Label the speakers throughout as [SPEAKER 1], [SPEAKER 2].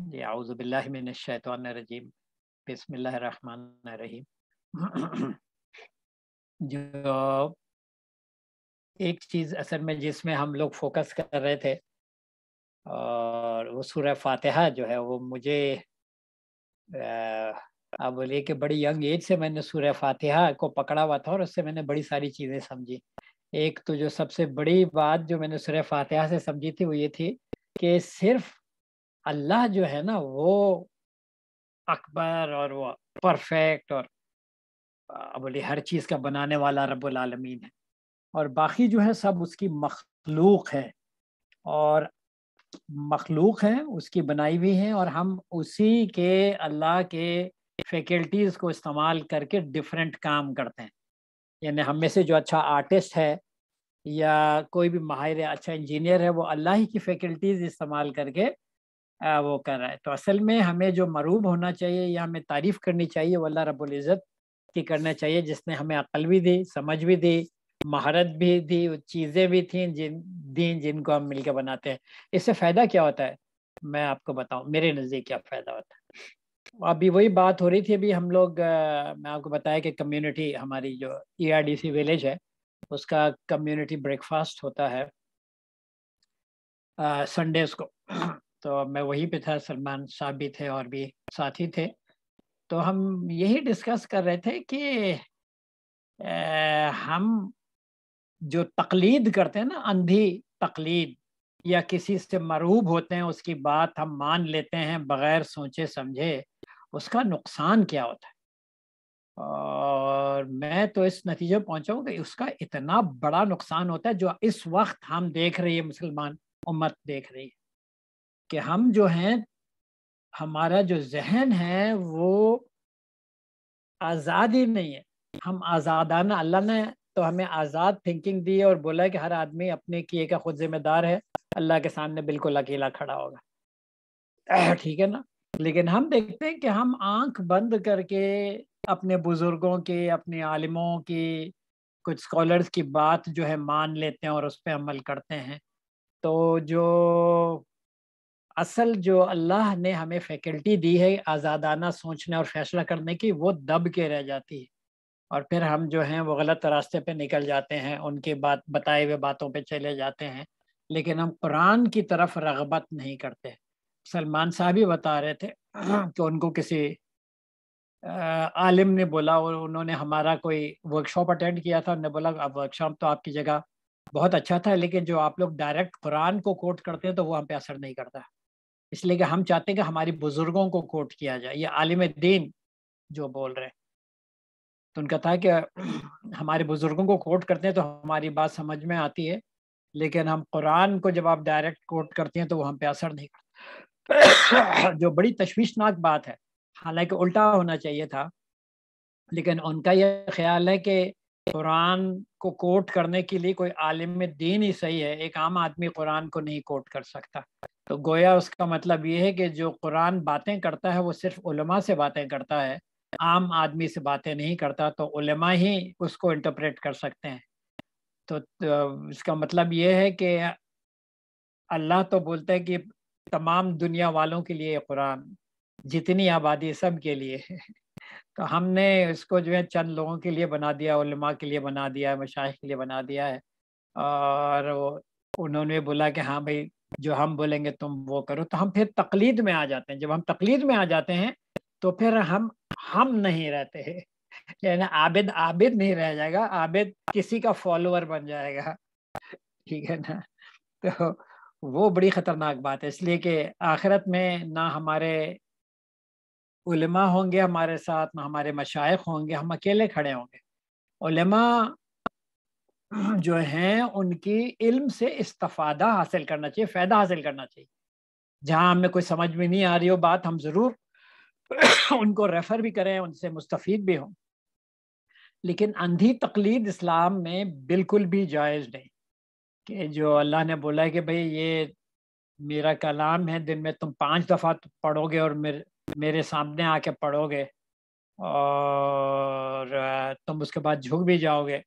[SPEAKER 1] जी
[SPEAKER 2] जो एक चीज़ असल में जिसमें हम लोग फोकस कर रहे थे और वो सूर्य फातहा जो है वो मुझे आप बोलिए कि बड़ी यंग एज से मैंने सूर्य फातहा को पकड़ा हुआ था और उससे मैंने बड़ी सारी चीज़ें समझी एक तो जो सबसे बड़ी बात जो मैंने सूर्य फातहा से समझी थी वो ये थी कि सिर्फ अल्लाह जो है ना वो अकबर और वो परफेक्ट और बोले हर चीज़ का बनाने वाला रब्बुल आलमीन है और बाकी जो है सब उसकी मखलूक है और मखलूक है उसकी बनाई हुई है और हम उसी के अल्लाह के फैकल्टीज़ को इस्तेमाल करके डिफरेंट काम करते हैं यानी हम में से जो अच्छा आर्टिस्ट है या कोई भी माहिर अच्छा इंजीनियर है वो अल्लाह ही की फैकल्टीज़ इस्तेमाल करके वो कर रहा है तो असल में हमें जो मरूब होना चाहिए या हमें तारीफ करनी चाहिए वल्ला रब्बुल इज़्ज़त की करना चाहिए जिसने हमें अकल भी दी समझ भी दी महारत भी दी चीज़ें भी थी जिन दी जिनको हम मिलकर बनाते हैं इससे फ़ायदा क्या होता है मैं आपको बताऊँ मेरे नज़दीक क्या फ़ायदा होता है अभी वही बात हो रही थी अभी हम लोग मैं आपको बताया कि कम्यूनिटी हमारी जो सी e विलेज है उसका कम्यूनिटी ब्रेकफास्ट होता है संडेज को तो मैं वहीं पे था सलमान साहब भी थे और भी साथी थे तो हम यही डिस्कस कर रहे थे कि आ, हम जो तकलीद करते हैं ना अंधी तकलीद या किसी से मरूब होते हैं उसकी बात हम मान लेते हैं बगैर सोचे समझे उसका नुकसान क्या होता है और मैं तो इस नतीजे पहुंचाऊँ कि उसका इतना बड़ा नुकसान होता है जो इस वक्त हम देख रहे हैं मुसलमान उम्मत देख रही है कि हम जो हैं हमारा जो जहन है वो आजाद ही नहीं है हम आज़ादाना अल्लाह ने तो हमें आज़ाद थिंकिंग दी और बोला कि हर आदमी अपने किए का खुद जिम्मेदार है अल्लाह के सामने बिल्कुल अकेला खड़ा होगा ठीक है ना लेकिन हम देखते हैं कि हम आंख बंद करके अपने बुजुर्गों के अपने आलिमों की कुछ स्कॉलर्स की बात जो है मान लेते हैं और उस पर अमल करते हैं तो जो असल जो अल्लाह ने हमें फैकल्टी दी है आज़ादाना सोचने और फैसला करने की वो दब के रह जाती है और फिर हम जो हैं वो गलत रास्ते पे निकल जाते हैं उनके बात बताए हुए बातों पे चले जाते हैं लेकिन हम कुरान की तरफ रगबत नहीं करते सलमान साहब ही बता रहे थे कि उनको किसी आलिम ने बोला और उन्होंने हमारा कोई वर्कशॉप अटेंड किया था उन्होंने बोला अब वर्कशॉप तो आपकी जगह बहुत अच्छा था लेकिन जो आप लोग डायरेक्ट कुरान को कोट करते हैं तो वो हम पे असर नहीं करता इसलिए कि हम चाहते हैं कि हमारे बुजुर्गों को कोट किया जाए ये आलिम दीन जो बोल रहे तो उनका था कि हमारे बुजुर्गों को कोट करते हैं तो हमारी बात समझ में आती है लेकिन हम कुरान को जब आप डायरेक्ट कोट करते हैं तो वो हम पे असर नहीं जो बड़ी तश्वीशनाक बात है हालांकि उल्टा होना चाहिए था लेकिन उनका यह ख्याल है कि कुरान को कोट करने के लिए कोई आलिम दीन ही सही है एक आम आदमी कुरान को नहीं कोट कर सकता तो गोया उसका मतलब ये है कि जो कुरान बातें करता है वो सिर्फ उलमा से बातें करता है आम आदमी से बातें नहीं करता तो उलमा ही उसको इंटरप्रेट कर सकते हैं तो, तो इसका मतलब ये है कि अल्लाह तो बोलता है कि तमाम दुनिया वालों के लिए कुरान जितनी आबादी सब के लिए है तो हमने इसको जो है चंद लोगों के लिए बना दिया उलमा के लिए बना दिया है मशाह के लिए बना दिया है और उन्होंने बोला कि हाँ भाई जो हम बोलेंगे तुम वो करो तो हम फिर तकलीद में आ जाते हैं जब हम तकलीद में आ जाते हैं तो फिर हम हम नहीं रहते हैं यानी आबिद आबिद नहीं रह जाएगा आबिद किसी का फॉलोअर बन जाएगा ठीक है ना तो वो बड़ी खतरनाक बात है इसलिए कि आखिरत में ना हमारे उलमा होंगे हमारे साथ ना हमारे मशाइ होंगे हम अकेले खड़े होंगे उलमा जो हैं उनकी इल्म से इस्तफादा हासिल करना चाहिए फ़ायदा हासिल करना चाहिए जहाँ हमें कोई समझ में नहीं आ रही हो बात हम ज़रूर उनको रेफ़र भी करें उनसे मुस्तफ़ भी हों लेकिन अंधी तकलीद इस्लाम में बिल्कुल भी जायज़ नहीं कि जो अल्लाह ने बोला है कि भाई ये मेरा कलाम है दिन में तुम पांच दफ़ा तो पढ़ोगे और मेरे मेरे सामने आके पढ़ोगे और तुम उसके बाद झुक भी जाओगे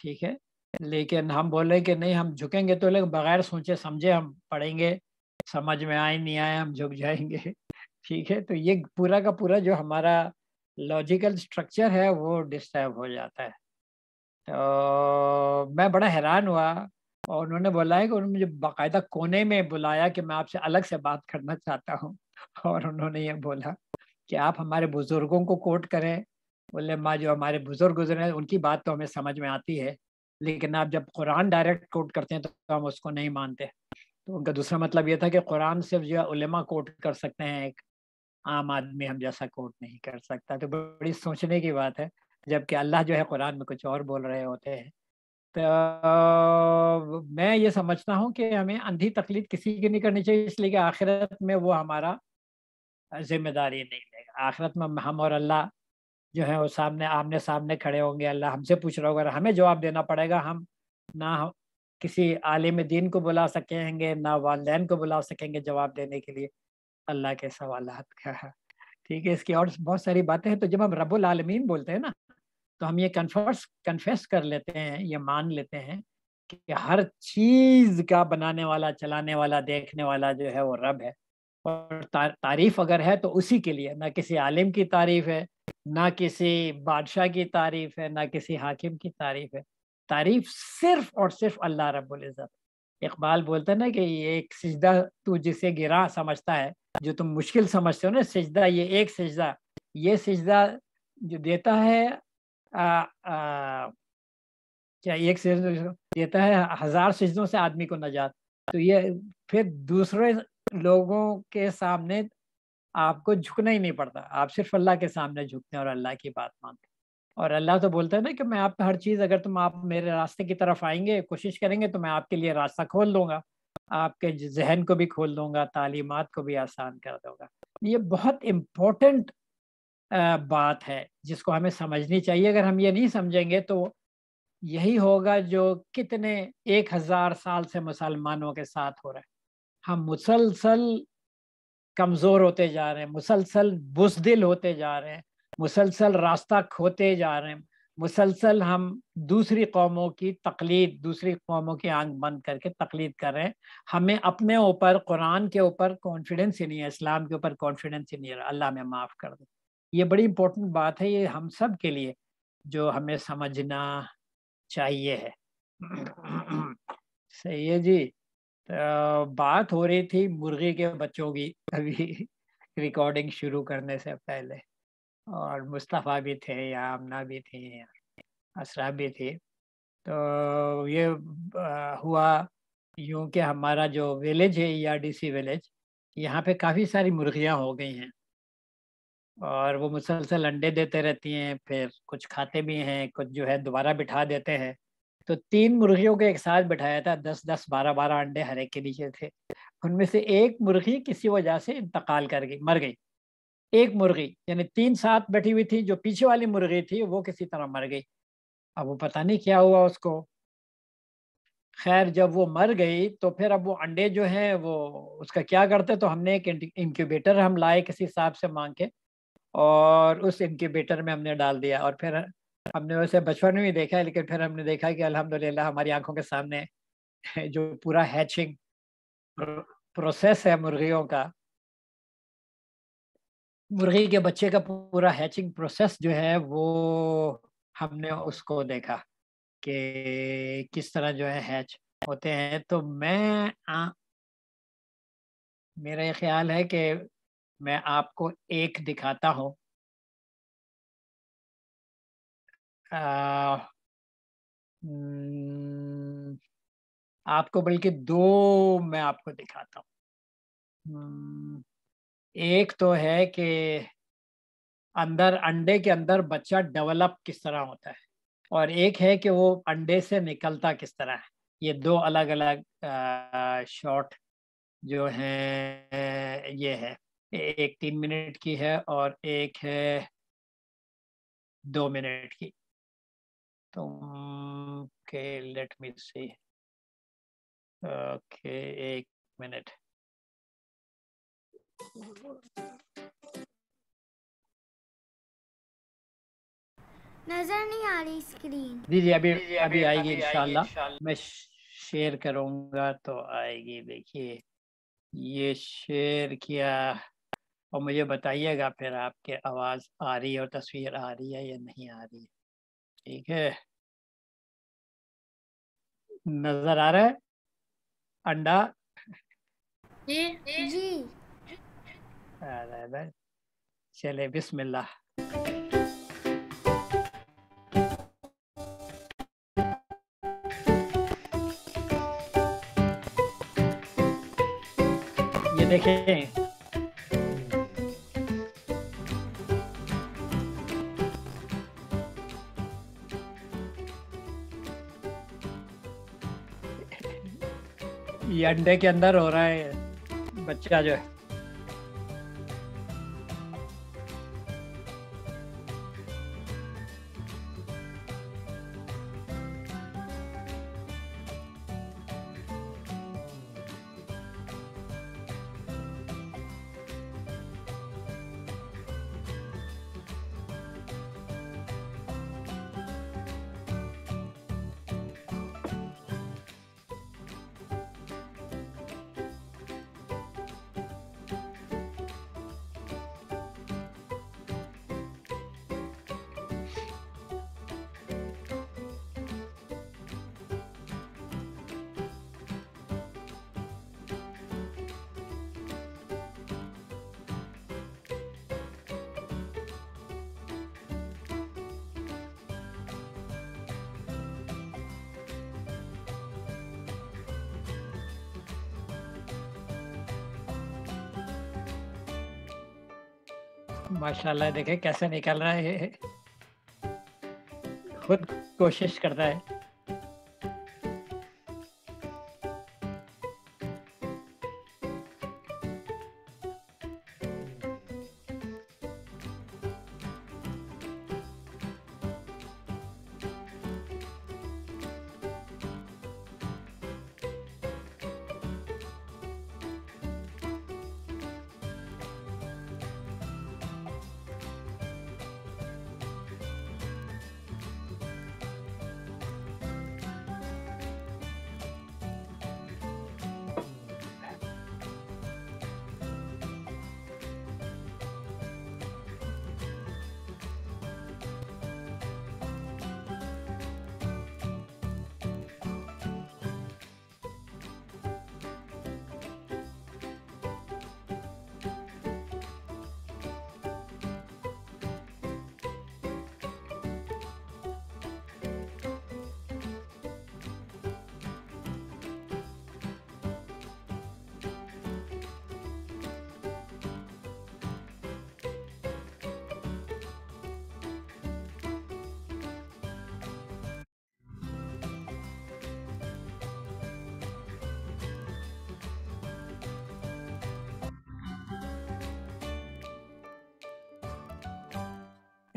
[SPEAKER 2] ठीक है लेकिन हम बोले कि नहीं हम झुकेंगे तो लेकिन बगैर सोचे समझे हम पढ़ेंगे समझ में आए नहीं आए हम झुक जाएंगे ठीक है तो ये पूरा का पूरा जो हमारा लॉजिकल स्ट्रक्चर है वो डिस्टर्ब हो जाता है तो मैं बड़ा हैरान हुआ और उन्होंने बोला है कि उन्होंने मुझे बाकायदा कोने में बुलाया कि मैं आपसे अलग से बात करना चाहता हूँ और उन्होंने ये बोला कि आप हमारे बुजुर्गों को कोट करें बोले माँ जो हमारे बुजुर्ग गुजरे हैं उनकी बात तो हमें समझ में आती है लेकिन आप जब कुरान डायरेक्ट कोट करते हैं तो हम उसको नहीं मानते तो उनका दूसरा मतलब ये था कि कुरान सिर्फ जो उलेमा कोट कर सकते हैं एक आम आदमी हम जैसा कोट नहीं कर सकता तो बड़ी सोचने की बात है जबकि अल्लाह जो है कुरान में कुछ और बोल रहे होते हैं तो मैं ये समझता हूँ कि हमें अंधी तकलीद किसी की नहीं करनी चाहिए इसलिए कि आखिरत में वो हमारा जिम्मेदारी नहीं लेगा आखिरत में हम और अल्लाह जो है वो सामने आमने सामने खड़े होंगे अल्लाह हमसे पूछ रहा होगा हमें जवाब देना पड़ेगा हम ना किसी आलिम दीन को बुला सकेंगे ना वाले को बुला सकेंगे जवाब देने के लिए अल्लाह के सवाल का ठीक है इसकी और बहुत सारी बातें हैं तो जब हम रबुल आलमीन बोलते हैं ना तो हम ये कन्फर्स कन्फेस कर लेते हैं ये मान लेते हैं कि हर चीज़ का बनाने वाला चलाने वाला देखने वाला जो है वो रब है और तारीफ अगर है तो उसी के लिए ना किसी आलिम की तारीफ है ना किसी बादशाह की तारीफ है ना किसी हाकिम की तारीफ है तारीफ सिर्फ और सिर्फ अल्लाह रब्बुल इज़्ज़त इकबाल बोलते ना कि ये एक सजदा तू जिसे गिरा समझता है जो तुम मुश्किल समझते हो ना सजदा ये एक सजदा ये सजदा जो देता है आ, आ, क्या एक सजदा देता है हजार सजदों से आदमी को नजात तो ये फिर दूसरे लोगों के सामने आपको झुकना ही नहीं पड़ता आप सिर्फ अल्लाह के सामने झुकते हैं और अल्लाह की बात मानते हैं और अल्लाह तो बोलता है ना कि मैं आप हर चीज़ अगर तुम आप मेरे रास्ते की तरफ आएंगे कोशिश करेंगे तो मैं आपके लिए रास्ता खोल दूंगा आपके जहन को भी खोल दूंगा तालीमत को भी आसान कर दूंगा ये बहुत इम्पोर्टेंट बात है जिसको हमें समझनी चाहिए अगर हम ये नहीं समझेंगे तो यही होगा जो कितने एक हज़ार साल से मुसलमानों के साथ हो रहा है हम मुसलसल कमज़ोर होते जा रहे हैं मुसलसल बुजदिल होते जा रहे हैं मुसलसल रास्ता खोते जा रहे हैं मुसलसल हम दूसरी कौमों की तकलीद दूसरी कौमों की आंख बंद करके तकलीद कर रहे हैं हमें अपने ऊपर कुरान के ऊपर कॉन्फिडेंस ही नहीं है इस्लाम के ऊपर कॉन्फिडेंस ही नहीं है अल्लाह में माफ़ कर दो ये बड़ी इम्पोर्टेंट बात है ये हम सब के लिए जो हमें समझना चाहिए है सही है जी बात हो रही थी मुर्गी के बच्चों की अभी रिकॉर्डिंग शुरू करने से पहले और मुस्तफ़ा भी थे या आमना भी थी या असरा भी थी तो ये हुआ यूँ कि हमारा जो विलेज है या डीसी विलेज यहाँ पे काफ़ी सारी मुर्गियाँ हो गई हैं और वो मुसलसल अंडे देते रहती हैं फिर कुछ खाते भी हैं कुछ जो है दोबारा बिठा देते हैं तो तीन मुर्गियों को एक साथ बिठाया था दस दस बारह बारह अंडे हरे के नीचे थे उनमें से एक मुर्गी किसी वजह से इंतकाल कर गई मर गई एक मुर्गी यानी तीन साथ बैठी हुई थी जो पीछे वाली मुर्गी थी वो किसी तरह मर गई अब वो पता नहीं क्या हुआ उसको खैर जब वो मर गई तो फिर अब वो अंडे जो हैं वो उसका क्या करते तो हमने एक इंक्यूबेटर हम लाए किसी हिसाब से मांग के और उस इंक्यूबेटर में हमने डाल दिया और फिर हमने वैसे बचपन में भी देखा है लेकिन फिर हमने देखा कि अल्हम्दुलिल्लाह हमारी आंखों के सामने जो पूरा हैचिंग प्रोसेस है मुर्गियों का मुर्गी के बच्चे का पूरा हैचिंग प्रोसेस जो है वो हमने उसको देखा कि किस तरह जो है हैच होते हैं तो मैं आ,
[SPEAKER 1] मेरा ये ख्याल है कि मैं आपको एक दिखाता हूँ आ, हम्म, आपको बल्कि दो मैं आपको दिखाता हूँ हम्म, एक तो है कि
[SPEAKER 2] अंदर अंडे के अंदर बच्चा डेवलप किस तरह होता है और एक है कि वो अंडे से निकलता किस तरह है ये दो अलग अलग शॉट
[SPEAKER 1] जो हैं ये है एक तीन मिनट की है और एक है दो मिनट की तुम के लेट मी सी ओके एक मिनट
[SPEAKER 3] नजर नहीं आ रही स्क्रीन जी अभी अभी, अभी आएगी इंशाल्लाह
[SPEAKER 2] मैं शेयर करूंगा तो आएगी देखिए ये शेयर किया और मुझे बताइएगा फिर आपके
[SPEAKER 1] आवाज आ रही है और तस्वीर आ रही है या नहीं आ रही है ठीक है नजर आ रहा है अंडा जी जी
[SPEAKER 2] चले बिस्मिल्ला
[SPEAKER 1] देखें
[SPEAKER 2] ये अंडे के अंदर हो रहा है बच्चा जो है माशाल्लाह देखे कैसे निकल रहा है खुद कोशिश करता है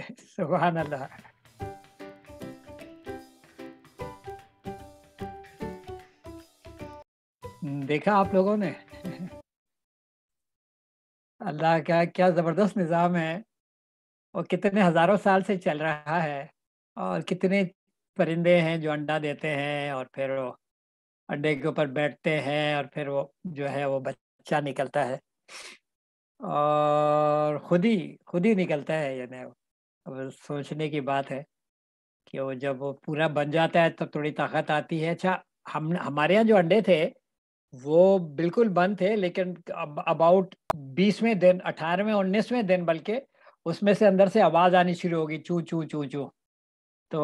[SPEAKER 2] सुबहान अल्लाह हम्म, देखा आप लोगों ने अल्लाह का क्या ज़बरदस्त निज़ाम है और कितने हज़ारों साल से चल रहा है और कितने परिंदे हैं जो अंडा देते हैं और फिर वो अंडे के ऊपर बैठते हैं और फिर वो जो है वो बच्चा निकलता है और खुद ही खुद ही निकलता है यानी अब सोचने की बात है कि वो जब वो पूरा बन जाता है तब तो थोड़ी ताकत आती है अच्छा हम हमारे यहाँ जो अंडे थे वो बिल्कुल बंद थे लेकिन अब अबाउट बीसवें दिन अठारहवें उन्नीसवें दिन बल्कि उसमें से अंदर से आवाज़ आनी शुरू होगी चू चू चू चू तो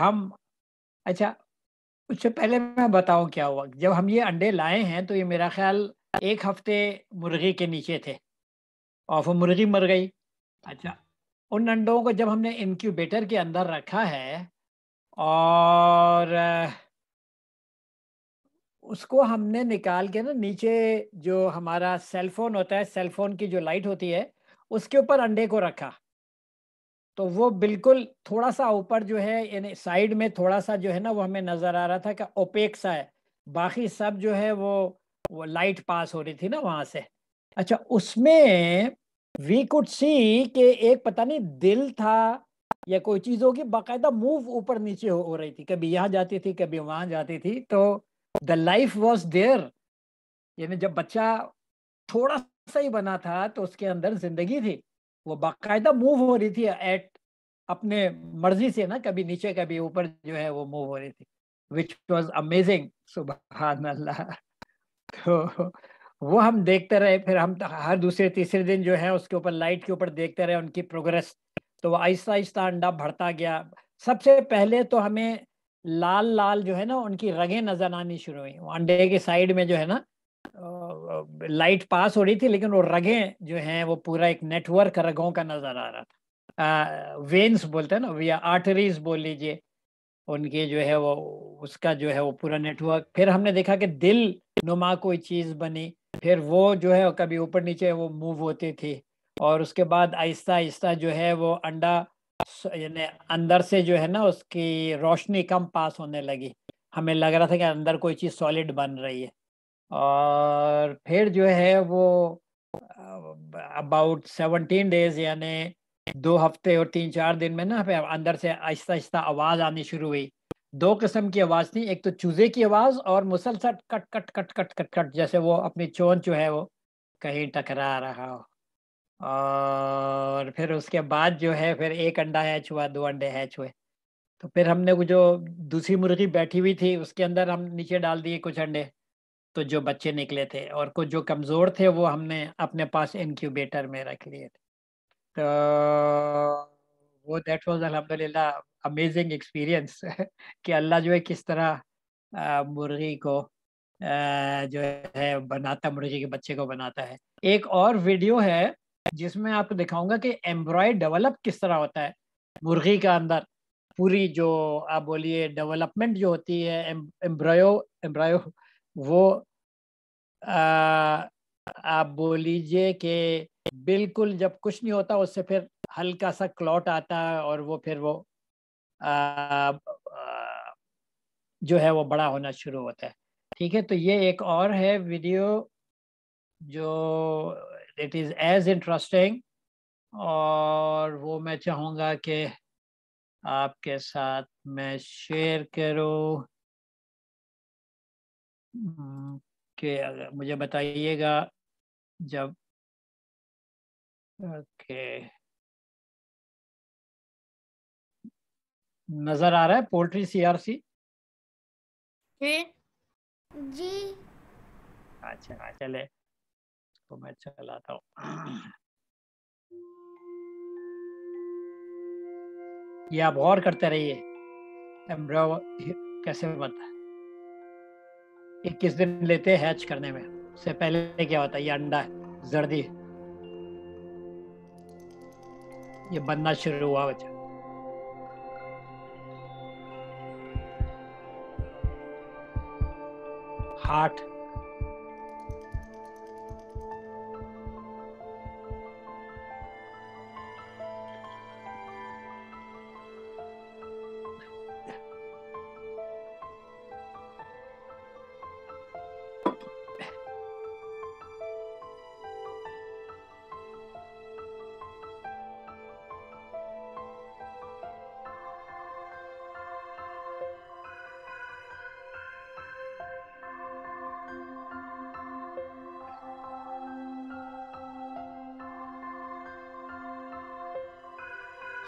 [SPEAKER 2] हम अच्छा उससे पहले मैं बताऊँ क्या हुआ जब हम ये अंडे लाए हैं तो ये मेरा ख्याल एक हफ्ते मुर्गी के नीचे थे और वो मुर्गी मर गई अच्छा उन अंडों को जब हमने इनक्यूबेटर के अंदर रखा है और उसको हमने निकाल के ना नीचे जो हमारा सेलफोन होता है सेलफोन की जो लाइट होती है उसके ऊपर अंडे को रखा तो वो बिल्कुल थोड़ा सा ऊपर जो है यानी साइड में थोड़ा सा जो है ना वो हमें नज़र आ रहा था कि ओपेक सा है बाकी सब जो है वो वो लाइट पास हो रही थी ना वहाँ से अच्छा उसमें वी कुड सी के एक पता नहीं दिल था या कोई चीज होगी बाकायदा मूव ऊपर नीचे हो, हो रही थी कभी यहाँ जाती थी कभी वहां जाती थी तो द लाइफ वॉज देयर यानी जब बच्चा थोड़ा सा ही बना था तो उसके अंदर जिंदगी थी वो बाकायदा मूव हो रही थी एट अपने मर्जी से ना कभी नीचे कभी ऊपर जो है वो मूव हो रही थी विच वॉज अमेजिंग सुबह अल्लाह तो वो हम देखते रहे फिर हम हर दूसरे तीसरे दिन जो है उसके ऊपर लाइट के ऊपर देखते रहे उनकी प्रोग्रेस तो वो आहिस्ता आहिस्ता अंडा भरता गया सबसे पहले तो हमें लाल लाल जो है ना उनकी रगें नजर आनी शुरू हुई अंडे के साइड में जो है ना लाइट पास हो रही थी लेकिन वो रगें जो हैं वो पूरा एक नेटवर्क रगों का नजर आ रहा था आ, वेन्स बोलते हैं ना या आर्टरीज बोल लीजिए उनके जो है वो उसका जो है वो पूरा नेटवर्क फिर हमने देखा कि दिल नुमा कोई चीज बनी फिर वो जो है कभी ऊपर नीचे वो मूव होती थी और उसके बाद आहिस्ता आहिस्ता जो है वो अंडा यानी अंदर से जो है ना उसकी रोशनी कम पास होने लगी हमें लग रहा था कि अंदर कोई चीज़ सॉलिड बन रही है और फिर जो है वो अबाउट सेवनटीन डेज यानी दो हफ्ते और तीन चार दिन में ना फिर अंदर से आहिस्ता आहिस्ता आवाज़ आनी शुरू हुई दो किस्म की आवाज थी एक तो चूजे की आवाज और मुसलसल cut cut cut cut cut cut जैसे वो अपनी चोन जो है वो कहीं टकरा रहा हो और फिर उसके बाद जो है फिर एक अंडा हैच हुआ दो अंडे हैच हुए तो फिर हमने वो जो दूसरी मुर्गी बैठी हुई थी उसके अंदर हम नीचे डाल दिए कुछ अंडे तो जो बच्चे निकले थे और कुछ जो कमज़ोर थे वो हमने अपने पास इनक्यूबेटर में रख लिए थे तो वो दैट वाज अलहमदिल्ला अमेजिंग एक्सपीरियंस कि अल्लाह जो है किस तरह आ, मुर्गी को आ, जो है बनाता मुर्गी के बच्चे को बनाता है एक और वीडियो है जिसमें आपको दिखाऊंगा कि एम्ब्रॉयड डेवलप किस तरह होता है मुर्गी का अंदर पूरी जो आप बोलिए डेवलपमेंट जो होती है एम्ब्रायो एम्ब्रायो वो आ, आप बोल लीजिए कि बिल्कुल जब कुछ नहीं होता उससे फिर हल्का सा क्लॉट आता है और वो फिर वो आ, आ, जो है वो बड़ा होना शुरू होता है ठीक है तो ये एक और है वीडियो जो इट इज़ एज इंटरेस्टिंग और वो मैं चाहूँगा कि आपके साथ मैं
[SPEAKER 1] शेयर करूँ हम्म, के अगर मुझे बताइएगा जब ओके okay. नजर आ रहा है पोल्ट्री सीआरसी जी जी अच्छा हाँ, चले तो मैं चलाता हूँ
[SPEAKER 2] ये आप और करते रहिए कैसे बनता है किस दिन लेते हैच करने में उससे पहले क्या होता है ये अंडा है जर्दी ये बनना शुरू हुआ बच्चा heart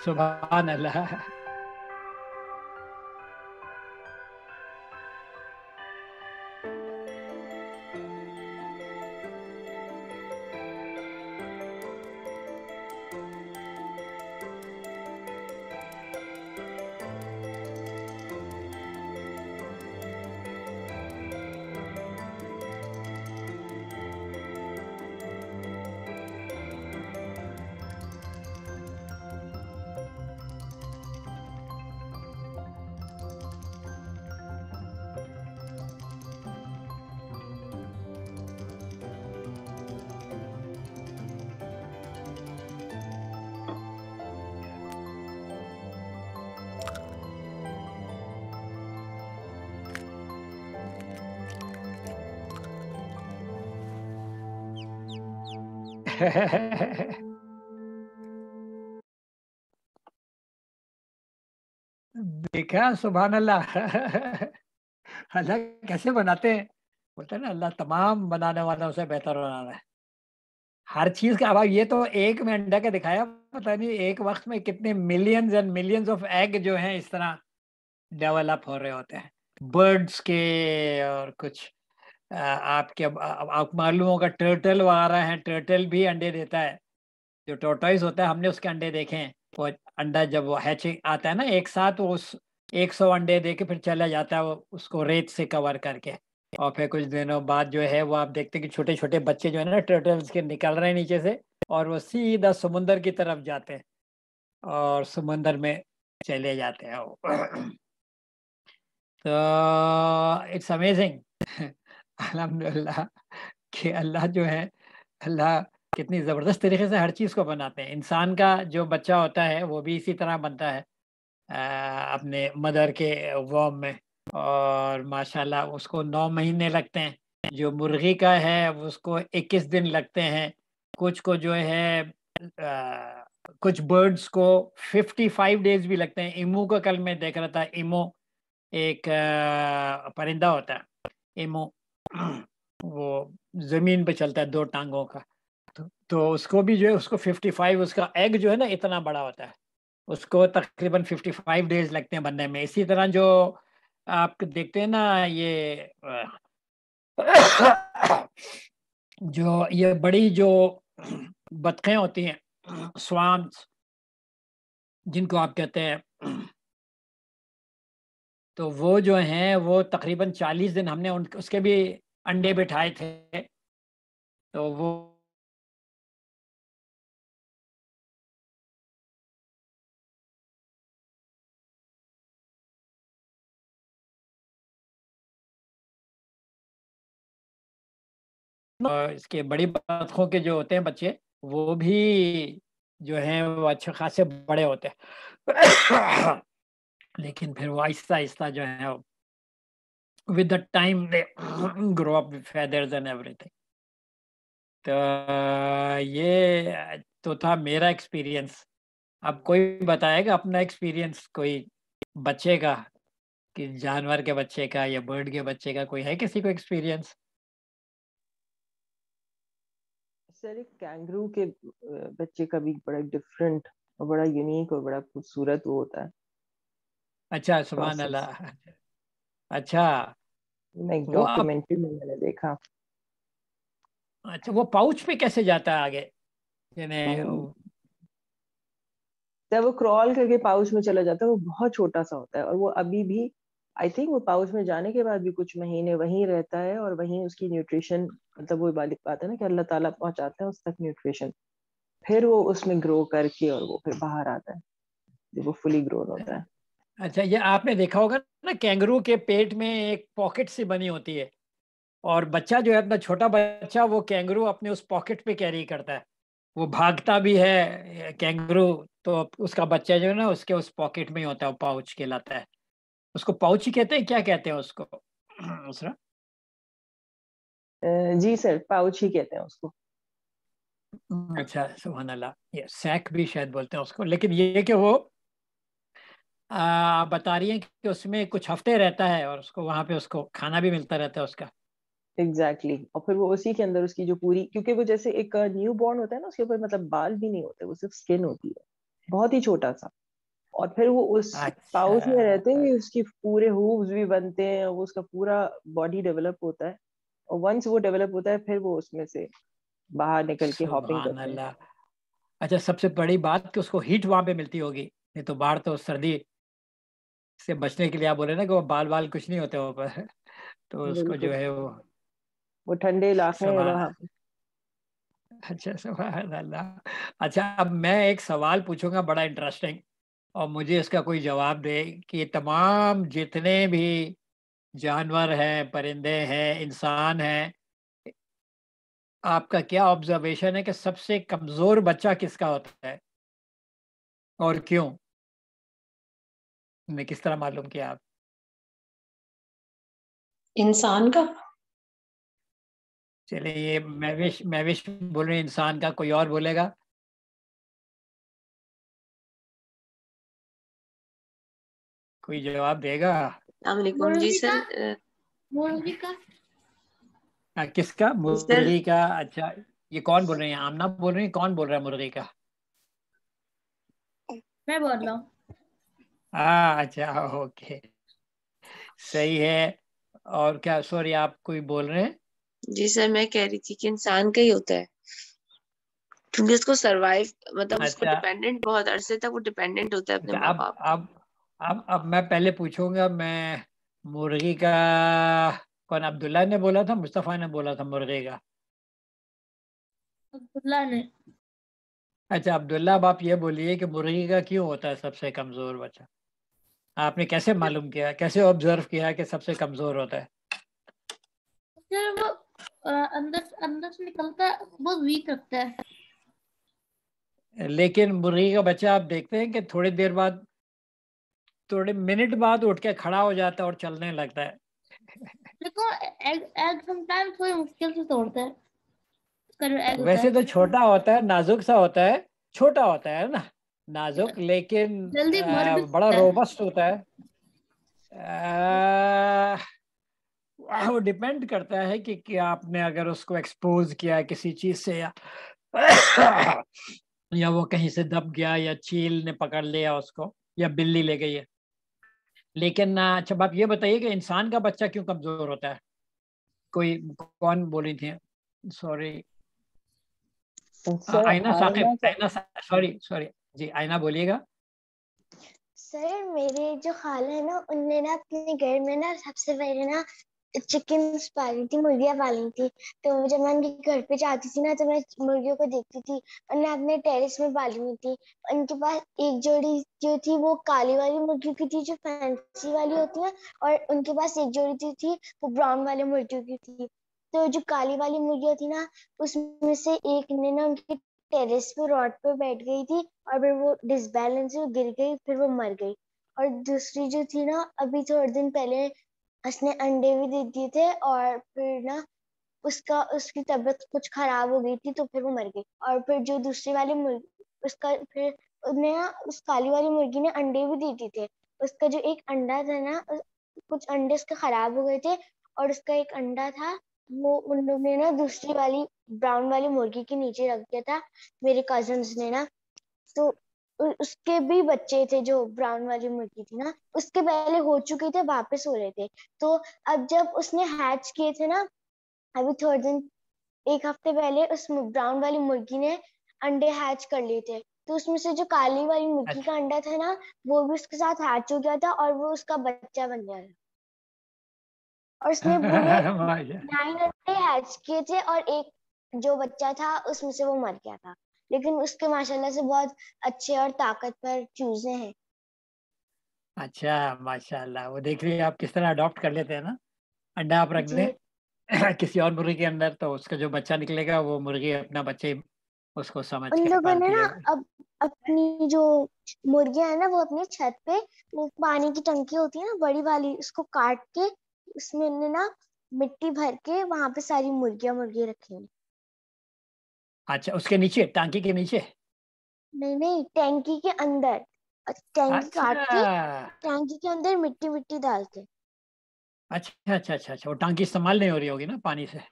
[SPEAKER 2] سبحان الله
[SPEAKER 1] देखा सुबह अल्लाह अल्लाह कैसे बनाते हैं बोलते हैं ना अल्लाह तमाम
[SPEAKER 2] बनाने वालों से बेहतर बनाना है हर चीज का अब ये तो एक में अंडा का दिखाया पता नहीं एक वक्त में कितने millions and millions of egg जो हैं इस तरह डेवलप हो रहे होते हैं बर्ड्स के और कुछ आपके आप मालूम होगा टर्टल वगैरह है टर्टल भी अंडे देता है जो टोटोइस होता है हमने उसके अंडे देखे हैं वो अंडा जब वो हैचिंग आता है ना एक साथ वो उस एक सौ अंडे दे के फिर चला जाता है वो उसको रेत से कवर करके और फिर कुछ दिनों बाद जो है वो आप देखते हैं कि छोटे छोटे बच्चे जो है ना टर्टल्स के निकल रहे हैं नीचे से और वो सीधा समुंदर की तरफ जाते हैं और समुंदर में चले जाते हैं वो तो इट्स अमेजिंग अल्हम्दुलिल्लाह कि अल्लाह जो है अल्लाह कितनी ज़बरदस्त तरीके से हर चीज़ को बनाते हैं इंसान का जो बच्चा होता है वो भी इसी तरह बनता है आ, अपने मदर के वॉम में और माशाल्लाह उसको नौ महीने लगते हैं जो मुर्गी का है उसको इक्कीस दिन लगते हैं कुछ को जो है आ, कुछ बर्ड्स को फिफ्टी फाइव डेज भी लगते हैं इमो का कल मैं देख रहा था इमो एक आ, परिंदा होता है इमो वो जमीन पे चलता है दो टांगों का तो, तो उसको भी जो है उसको 55 उसका एग जो है ना इतना बड़ा होता है उसको तकरीबन 55 डेज लगते हैं बनने में इसी तरह जो आप देखते हैं ना ये
[SPEAKER 1] जो ये बड़ी जो बतखें होती हैं स्वाम्स जिनको आप कहते हैं तो वो जो हैं वो तकरीबन चालीस दिन हमने उन उसके भी अंडे बिठाए थे तो वो इसके बड़ी बतखों के जो होते हैं बच्चे वो भी जो
[SPEAKER 2] हैं वो अच्छे खासे बड़े होते हैं लेकिन फिर वो आहिस्ता आहिस्ता जो है with the time they grow up feathers and everything तो ये तो था मेरा एक्सपीरियंस अब कोई बताएगा अपना एक्सपीरियंस कोई बच्चे का कि जानवर के बच्चे का या बर्ड के बच्चे का कोई है किसी को एक्सपीरियंस
[SPEAKER 4] सर एक कैंगरू के बच्चे का भी बड़ा डिफरेंट और बड़ा यूनिक और बड़ा खूबसूरत वो होता है
[SPEAKER 2] अच्छा सुबह अल्लाह अच्छा नहीं डॉक्यूमेंट्री
[SPEAKER 4] में मैंने देखा
[SPEAKER 2] अच्छा वो पाउच पे कैसे जाता है आगे
[SPEAKER 4] तब वो क्रॉल करके पाउच में चला जाता है वो बहुत छोटा सा होता है और वो अभी भी आई थिंक वो पाउच में जाने के बाद भी कुछ महीने वहीं रहता है और वहीं उसकी न्यूट्रिशन मतलब वो वाली बात है ना कि अल्लाह ताला पहुंचाते हैं उस तक न्यूट्रिशन फिर वो उसमें ग्रो करके और वो फिर बाहर आता है जब वो फुली ग्रोन होता है
[SPEAKER 2] अच्छा ये आपने देखा होगा ना कैंगरू के पेट में एक पॉकेट सी बनी होती है और बच्चा जो है अपना छोटा बच्चा वो कैंगरू अपने उस पॉकेट पे कैरी करता है वो भागता भी है कैंगरू तो उसका बच्चा जो है ना उसके उस पॉकेट में ही होता है वो पाउच के लाता है उसको पाउच ही कहते हैं क्या कहते हैं उसको दूसरा जी सर पाउच ही कहते हैं उसको अच्छा सुबह अल्लाह सैक भी शायद बोलते हैं उसको लेकिन ये कि वो आप बता रही हैं कि उसमें कुछ हफ्ते रहता है और उसको वहाँ पे उसको खाना भी मिलता रहता है उसका
[SPEAKER 4] एग्जैक्टली exactly. और फिर वो उसी के अंदर उसकी जो पूरी क्योंकि वो जैसे एक न्यू बॉर्न होता है ना उसके ऊपर मतलब बाल भी नहीं होते वो सिर्फ स्किन होती है बहुत ही छोटा सा और फिर वो उस पाउच अच्छा। में रहते हुए उसकी पूरे हूव्स भी बनते हैं और वो उसका पूरा बॉडी डेवलप होता है और वंस वो डेवलप होता है फिर वो उसमें से बाहर निकल के हॉपिंग करता है
[SPEAKER 2] अच्छा सबसे बड़ी बात कि उसको हीट वहां पे मिलती होगी नहीं तो बाहर तो सर्दी से बचने के लिए आप बोले ना कि वो बाल बाल कुछ नहीं होते वहाँ पर तो उसको जो है
[SPEAKER 4] वो वो ठंडे इलाके
[SPEAKER 2] अच्छा सवाल अल्लाह अच्छा अब मैं एक सवाल पूछूंगा बड़ा इंटरेस्टिंग और मुझे इसका कोई जवाब दे कि तमाम जितने भी जानवर हैं परिंदे हैं इंसान हैं
[SPEAKER 1] आपका क्या ऑब्जर्वेशन है कि सबसे कमज़ोर बच्चा किसका होता है और क्यों ने किस तरह मालूम किया आप इंसान का चलिए ये मैविश मैविश बोल रहे इंसान का कोई और बोलेगा कोई जवाब देगा
[SPEAKER 5] जी सर का
[SPEAKER 1] किसका
[SPEAKER 2] मुरली का अच्छा ये कौन बोल रहे हैं आमना बोल रहे हैं कौन बोल रहा है मुरली का
[SPEAKER 1] मैं बोल रहा हूँ
[SPEAKER 2] हाँ अच्छा ओके सही है और क्या सॉरी आप कोई बोल रहे हैं
[SPEAKER 5] जी सर मैं कह रही थी कि इंसान का ही होता है क्योंकि उसको सरवाइव मतलब अच्छा, उसको डिपेंडेंट बहुत अरसे तक वो डिपेंडेंट होता है अपने अच्छा, अब, अब अब अब मैं पहले पूछूंगा
[SPEAKER 2] मैं मुर्गी का कौन अब्दुल्ला ने बोला था मुस्तफा ने बोला था मुर्गी का
[SPEAKER 1] अब्दुल्ला ने
[SPEAKER 2] अच्छा अब्दुल्ला अब आप ये बोलिए कि मुर्गी का क्यों होता है सबसे कमजोर बच्चा आपने कैसे मालूम किया कैसे ऑब्जर्व किया कि सबसे कमजोर होता है
[SPEAKER 5] वो अंदर अंदर से निकलता है वो वीक रखता है
[SPEAKER 2] लेकिन मुर्गी का बच्चा आप देखते हैं कि थोड़ी देर बाद थोड़े मिनट बाद उठ के खड़ा हो जाता है और चलने लगता है
[SPEAKER 6] देखो एग एग समटाइम थोड़ी मुश्किल से तोड़ता
[SPEAKER 1] है वैसे
[SPEAKER 2] तो छोटा होता है नाजुक सा होता है छोटा होता है ना नाजुक लेकिन आ, बड़ा रोबस्ट होता है आ, वो डिपेंड करता है कि, कि आपने अगर उसको एक्सपोज किया किसी चीज से या या वो कहीं से दब गया या चील ने पकड़ लिया उसको या बिल्ली ले गई है लेकिन अच्छा आप ये बताइए कि इंसान का बच्चा क्यों कमजोर होता है कोई कौन बोली थी सॉरी अच्छा, आईना साकिब आईना सॉरी सॉरी जी आयना बोलिएगा
[SPEAKER 3] सर मेरे जो खाला है ना उनने ना अपने घर में ना सबसे पहले ना चिकन पाली थी मुर्गियाँ पाली थी तो जब मैं उनके घर पे जाती थी ना तो मैं मुर्गियों को देखती थी और उन्हें अपने टेरेस में पाली हुई थी उनके पास एक जोड़ी जो थी वो काली वाली मुर्गियों की थी जो फैंसी वाली होती है और उनके पास एक जोड़ी जो थी वो ब्राउन वाले मुर्गियों की थी तो जो काली वाली मुर्गियाँ थी ना उसमें से एक ने ना उनके टेरेस पे रॉड पे बैठ गई थी और फिर वो डिसबैलेंस में गिर गई फिर वो मर गई और दूसरी जो थी ना अभी थोड़े दिन पहले उसने अंडे भी दे दिए थे और फिर ना उसका उसकी तबीयत कुछ खराब हो गई थी तो फिर वो मर गई और फिर जो दूसरी वाली मुर्गी उसका फिर उसने ना उस काली वाली मुर्गी ने अंडे भी दे दिए थे उसका जो एक अंडा था ना कुछ अंडे उसके खराब हो गए थे और उसका एक अंडा था वो उन लोग ने ना दूसरी वाली ब्राउन वाली मुर्गी के नीचे रख दिया था मेरे कजन ने ना तो उसके भी बच्चे थे जो ब्राउन वाली मुर्गी थी ना उसके पहले हो चुके थे वापस हो रहे थे तो अब जब उसने हैच किए थे ना अभी थोड़े दिन एक हफ्ते पहले उस ब्राउन वाली मुर्गी ने अंडे हैच कर लिए थे तो उसमें से जो काली वाली मुर्गी का अच्छा। अंडा था ना वो भी उसके साथ हैच हो गया था और वो उसका बच्चा बन गया था और उसने नाइन पे हैच किए थे और एक जो बच्चा था उसमें से वो मर गया था लेकिन उसके माशाल्लाह से बहुत अच्छे और ताकतवर चूजे हैं
[SPEAKER 2] अच्छा माशाल्लाह वो देख रही आप किस तरह अडॉप्ट कर लेते हैं ना अंडा आप रख दे किसी और मुर्गी के अंदर तो उसका जो बच्चा निकलेगा वो मुर्गी अपना बच्चे उसको समझ उन लोगों ने ना
[SPEAKER 3] अब अपनी जो मुर्गियां है ना वो अपनी छत पे वो पानी की टंकी होती है ना बड़ी वाली उसको काट के उसमें उन्होंने ना मिट्टी भर के वहां पे सारी मुर्गियां मुर्गी रखी हुई
[SPEAKER 2] अच्छा उसके नीचे टांकी के नीचे
[SPEAKER 3] नहीं नहीं टैंकी के अंदर टैंकी अच्छा। काट के टैंकी के अंदर मिट्टी मिट्टी डाल के
[SPEAKER 2] अच्छा अच्छा अच्छा अच्छा वो टांकी इस्तेमाल नहीं हो रही होगी ना पानी से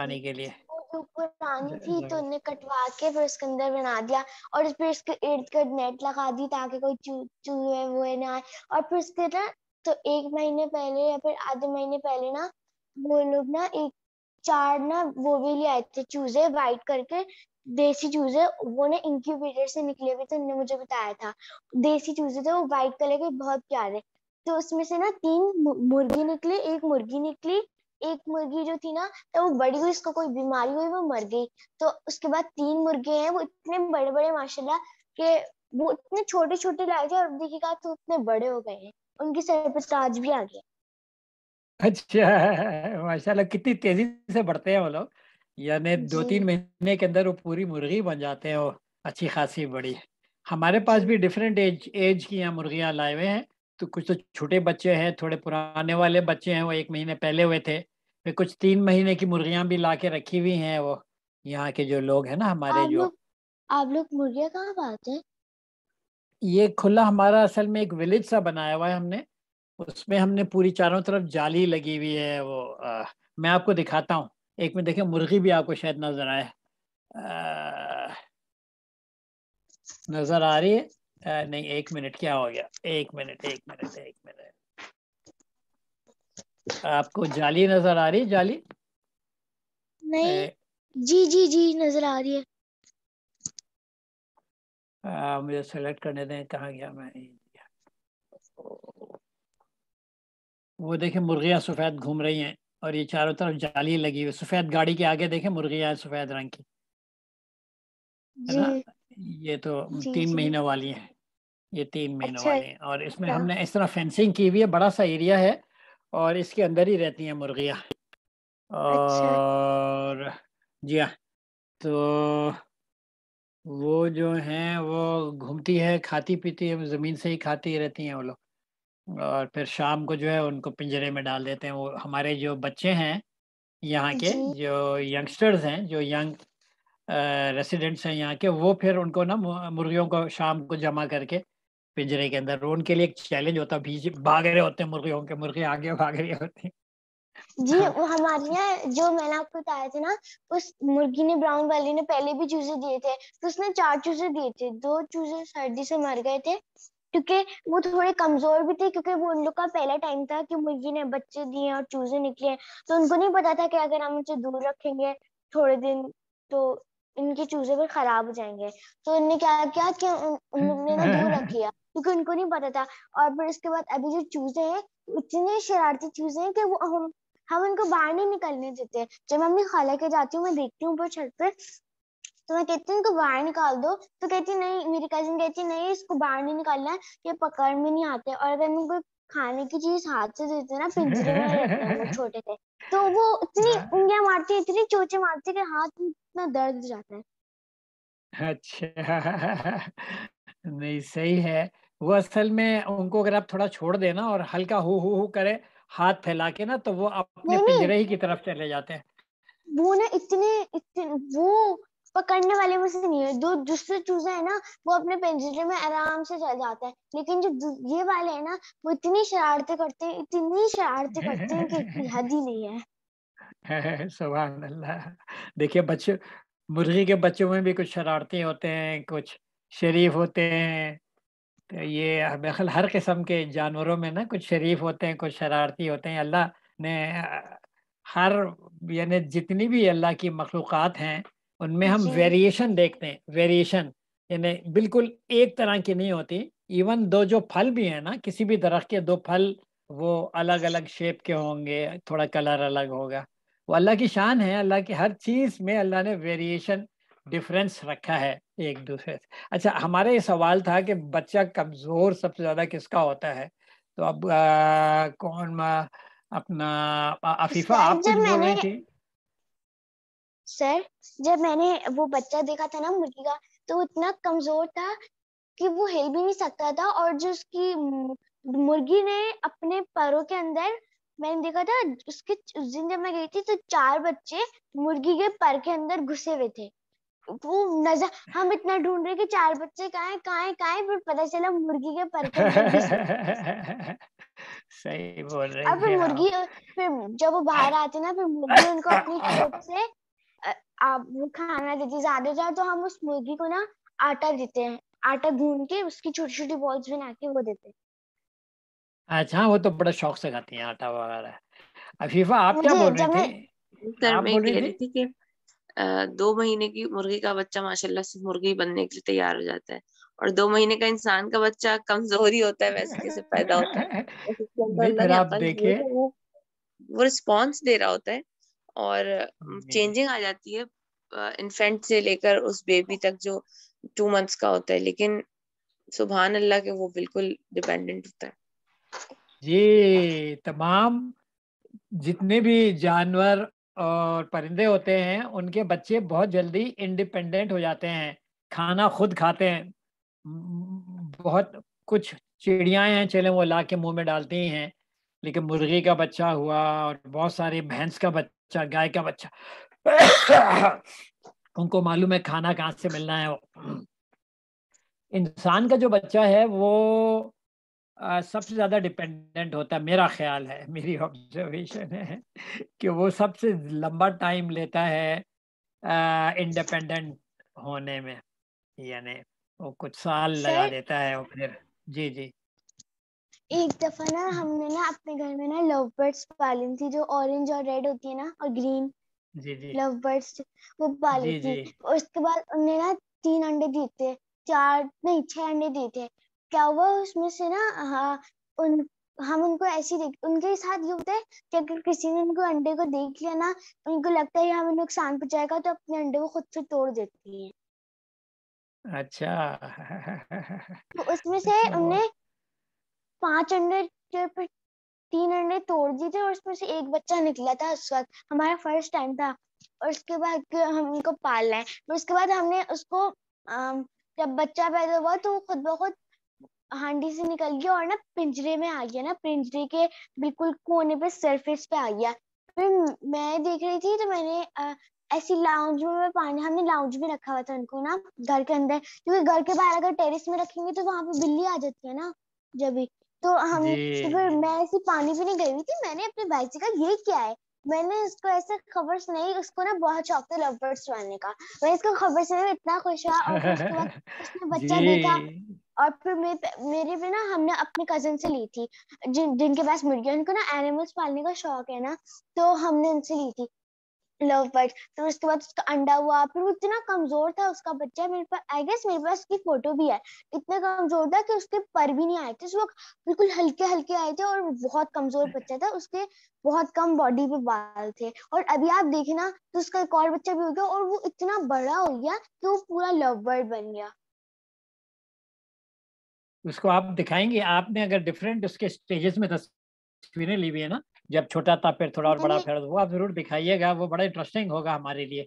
[SPEAKER 2] पानी
[SPEAKER 1] के लिए
[SPEAKER 3] ऊपर पानी थी तो उन्हें कटवा के फिर उसके अंदर बना दिया और फिर उसके इर्द गिर्द नेट लगा दी ताकि कोई चूहे वो ना आए और फिर उसके ना तो एक महीने पहले या फिर आधे महीने पहले ना वो लोग ना एक चार ना वो भी ले आए थे चूजे वाइट करके देसी चूजे वो ना इंक्यूबेटर से निकले हुए थे उन्होंने मुझे बताया था देसी चूजे थे वो व्हाइट कलर के बहुत प्यारे तो उसमें से ना तीन मुर्गी निकली एक मुर्गी निकली एक मुर्गी जो थी ना तो वो बड़ी हुई उसको कोई बीमारी हुई वो मर गई तो उसके बाद तीन मुर्गे हैं वो इतने बड़े बड़े माशाल्लाह के वो इतने छोटे छोटे लाए थे और देखिएगा तो इतने बड़े हो गए हैं उनके सर पर ताज भी आ गया
[SPEAKER 2] अच्छा माशाल्लाह कितनी तेजी से बढ़ते हैं वो लोग यानी दो तीन महीने के अंदर वो पूरी मुर्गी बन जाते हैं वो अच्छी खासी बड़ी हमारे पास भी डिफरेंट एज एज की यहाँ मुर्गियाँ लाए हुए हैं तो कुछ तो छोटे बच्चे हैं थोड़े पुराने वाले बच्चे हैं वो एक महीने पहले हुए थे फिर कुछ तीन महीने की मुर्गियाँ भी ला के रखी हुई हैं वो यहाँ के जो लोग हैं ना हमारे आप जो
[SPEAKER 3] आप लोग मुर्गियाँ कहाँ पाते हैं
[SPEAKER 2] ये खुला हमारा असल में एक विलेज सा बनाया हुआ है हमने उसमें हमने पूरी चारों तरफ जाली लगी हुई है वो आ, मैं आपको दिखाता हूँ एक में देखें मुर्गी भी आपको शायद नजर आए नजर आ रही है आ, नहीं एक मिनट क्या हो गया एक मिनट एक मिनट एक मिनट आपको जाली नजर आ रही है जाली नहीं ए,
[SPEAKER 3] जी जी जी नजर आ रही है
[SPEAKER 2] आ, हाँ, मुझे सेलेक्ट करने दें कहाँ गया मैं वो देखें मुर्गियाँ सफ़ेद घूम रही हैं और ये चारों तरफ जाली लगी हुई सफ़ेद गाड़ी के आगे देखें मुर्गियाँ सफ़ेद रंग की है ये तो जी, तीन महीनों वाली हैं ये तीन महीनों अच्छा, वाली हैं और इसमें क्या? हमने इस तरह फेंसिंग की हुई है बड़ा सा एरिया है और इसके अंदर ही रहती हैं मुर्गियाँ अच्छा। और अच्छा। जी हाँ तो वो जो हैं वो घूमती है खाती पीती है ज़मीन से ही खाती रहती हैं वो लोग और फिर शाम को जो है उनको पिंजरे में डाल देते हैं वो हमारे जो बच्चे हैं यहाँ के जो यंगस्टर्स हैं जो यंग रेसिडेंट्स हैं यहाँ के वो फिर उनको ना मुर्गियों को शाम को जमा करके पिंजरे के अंदर उनके लिए एक चैलेंज होता है भाग रहे होते हैं मुर्गियों के मुर्गे आगे भाग रहे होते हैं
[SPEAKER 3] जी हाँ। वो हमारे यहाँ जो मैंने आपको बताया था ना उस मुर्गी ने ब्राउन वाली ने पहले भी चूजे दिए थे तो उसने चार चूजे दिए थे दो चूजे सर्दी से मर गए थे क्योंकि वो थोड़े कमजोर भी थे क्योंकि वो उन लोग का पहला टाइम था कि मुर्गी ने बच्चे दिए और चूजे निकले हैं तो उनको नहीं पता था कि अगर हम उनसे दूर रखेंगे थोड़े दिन तो इनके चूजे भी खराब हो जाएंगे तो उनने क्या किया कि उन लोग ने दूर रख लिया क्योंकि उनको नहीं पता था और फिर उसके बाद अभी जो चूजे हैं इतने शरारती चूजे हैं कि वो हम हम उनको बाहर नहीं निकलने देते जब मैं अपनी खाला के जाती हूँ मैं देखती हूँ ऊपर छत पर तो मैं कहती हूँ इनको बाहर निकाल दो तो कहती नहीं मेरी कजिन कहती नहीं इसको बाहर नहीं निकालना है ये पकड़ में नहीं आते और अगर मैं कोई खाने की चीज हाथ से देते ना पिंजरे में छोटे थे तो वो इतनी हाँ। उंगलियां मारती इतनी चोचे मारती कि हाथ इतना दर्द जाता
[SPEAKER 1] है अच्छा
[SPEAKER 2] नहीं सही है वो असल में उनको अगर आप थोड़ा छोड़ देना और हल्का हु हु हु करे हाथ फैला के ना तो वो अपने पिंजरे ही की तरफ चले जाते हैं
[SPEAKER 3] वो ना इतने इतने वो पकड़ने वाले में से नहीं है जो दूसरे चूजा है ना वो अपने पिंजरे में आराम से चल जाता है लेकिन जो ये वाले है ना वो इतनी शरारतें करते हैं इतनी शरारतें करते हैं कि हद ही नहीं है
[SPEAKER 2] सुभान अल्लाह देखिए बच्चे मुर्गी के बच्चों में भी कुछ शरारती होते हैं कुछ शरीफ होते हैं तो ये बेखल हर किस्म के जानवरों में ना कुछ शरीफ होते हैं कुछ शरारती होते हैं अल्लाह ने हर यानी जितनी भी अल्लाह की मखलूक़ हैं उनमें हम वेरिएशन देखते हैं वेरिएशन यानी बिल्कुल एक तरह की नहीं होती इवन दो जो फल भी हैं ना किसी भी दरख्त के दो फल वो अलग अलग शेप के होंगे थोड़ा कलर अलग होगा वो अल्लाह की शान है अल्लाह की हर चीज़ में अल्लाह ने वेरिएशन हम्म। डिफरेंस रखा है एक दूसरे से अच्छा हमारा ये सवाल था कि बच्चा कमज़ोर सबसे ज़्यादा किसका होता है तो अब आ, कौन मा, अपना अफीफा आप कुछ थी
[SPEAKER 3] सर जब मैंने वो बच्चा देखा था ना मुर्गी का तो इतना कमजोर था कि वो हिल भी नहीं सकता था और जो उसकी मुर्गी ने अपने पैरों के अंदर मैंने देखा था उसके उस दिन जब मैं गई थी तो चार बच्चे मुर्गी के पर के अंदर घुसे हुए थे वो नजर हम इतना ढूंढ रहे कि चार बच्चे कहाँ हैं कहाँ हैं कहाँ हैं फिर पता चला मुर्गी के पर
[SPEAKER 1] सही बोल रहे हैं मुर्गी
[SPEAKER 3] फिर जब वो बाहर आते ना फिर मुर्गी उनको अपनी चोट से आप वो खाना देती ज्यादा ज्यादा तो हम उस मुर्गी को ना आटा देते हैं आटा गूंद के उसकी छोटी छोटी बॉल्स बना के वो देते हैं
[SPEAKER 2] अच्छा हाँ, वो तो बड़ा शौक से
[SPEAKER 5] खाती है आटा वगैरह अफीफा आप क्या बोल रही
[SPEAKER 3] थी आप बोल रही थी कि
[SPEAKER 5] दो महीने की मुर्गी का बच्चा माशाल्लाह से मुर्गी बनने के लिए तैयार हो जाता है और दो महीने का इंसान का बच्चा कमजोर ही होता है वैसे कैसे पैदा होता है वो रिस्पॉन्स दे रहा होता है और चेंजिंग हाँ आ जाती है इन्फेंट से लेकर उस बेबी तक जो टू मंथ्स का होता है लेकिन सुबहान अल्लाह के वो बिल्कुल डिपेंडेंट होता है
[SPEAKER 2] ये तमाम जितने भी जानवर और परिंदे होते हैं उनके बच्चे बहुत जल्दी इंडिपेंडेंट हो जाते हैं खाना खुद खाते हैं बहुत कुछ चिड़ियाँ हैं चले वो ला के मुँह में डालती हैं लेकिन मुर्गी का बच्चा हुआ और बहुत सारे भैंस का बच्चा गाय का बच्चा उनको मालूम है खाना कहाँ से मिलना है इंसान का जो बच्चा है वो सबसे ज़्यादा डिपेंडेंट होता है मेरा ख्याल है मेरी ऑब्जर्वेशन है कि वो सबसे लंबा टाइम लेता है इंडिपेंडेंट होने में यानी वो कुछ साल लगा देता है और फिर जी जी
[SPEAKER 3] एक दफा ना हमने ना अपने घर में ना लव बर्ड्स पाली थी जो ऑरेंज और रेड होती है ना और ग्रीन जी जी लव बर्ड्स वो पाली थी उसके बाद उन्हें ना तीन अंडे दिए थे चार नहीं छह अंडे दिए थे क्या हुआ उसमें से ना हाँ उन हम उनको ऐसी देख उनके साथ ये होता है कि अगर किसी ने उनको अंडे को देख लिया ना उनको लगता है हमें नुकसान पहुंचाएगा तो अपने अंडे को खुद से तोड़ देती है अच्छा तो उसमें से अच्छा, उनने पांच अंडे तीन अंडे तोड़ दिए थे और उसमें से एक बच्चा निकला था उस वक्त हमारा फर्स्ट टाइम था और उसके बाद हम उनको पाल रहे हैं उसके बाद हमने उसको जब बच्चा पैदा हुआ तो खुद ब खुद हांडी से निकल गया और ना पिंजरे में आ गया ना पिंजरे के बिल्कुल कोने पे सरफेस पे आ गया फिर मैं देख रही थी तो मैंने ऐसी लाउंज में पानी हमने लाउंज में रखा हुआ था उनको ना घर के अंदर क्योंकि घर के बाहर अगर टेरिस में रखेंगे तो वहां पे बिल्ली आ जाती है ना जब भी तो हम तो फिर मैं ऐसी पानी भी नहीं गई हुई थी मैंने अपने भाई से कहा ये क्या है मैंने इसको ऐसे खबर सुनाई उसको ना बहुत शौक था लव बर्ड्स पालने का मैं इसको खबर सुनाई इतना खुश हुआ और उसके बाद उसने बच्चा देखा और फिर मेरे मेरे पे ना हमने अपने कजन से ली थी जिन जिनके पास है उनको ना एनिमल्स पालने का शौक है ना तो हमने उनसे ली थी लव बर्ड फिर उसके बाद उसका अंडा हुआ फिर वो इतना कमजोर था उसका बच्चा मेरे पास आई गेस मेरे पास उसकी फोटो भी है इतना कमजोर था कि उसके पर भी नहीं आए थे उस वक्त बिल्कुल हल्के हल्के आए थे और बहुत कमजोर हम्म। बच्चा था उसके बहुत कम बॉडी पे बाल थे और अभी आप देखे ना तो उसका एक और बच्चा भी हो गया और वो इतना बड़ा हो गया कि वो पूरा लव बर्ड बन गया
[SPEAKER 2] उसको आप दिखाएंगे आपने अगर डिफरेंट उसके स्टेजेस में तस्वीरें ली हुई है ना जब छोटा था फिर थोड़ा और बड़ा फिर वो आप जरूर दिखाइएगा वो बड़ा इंटरेस्टिंग होगा हमारे लिए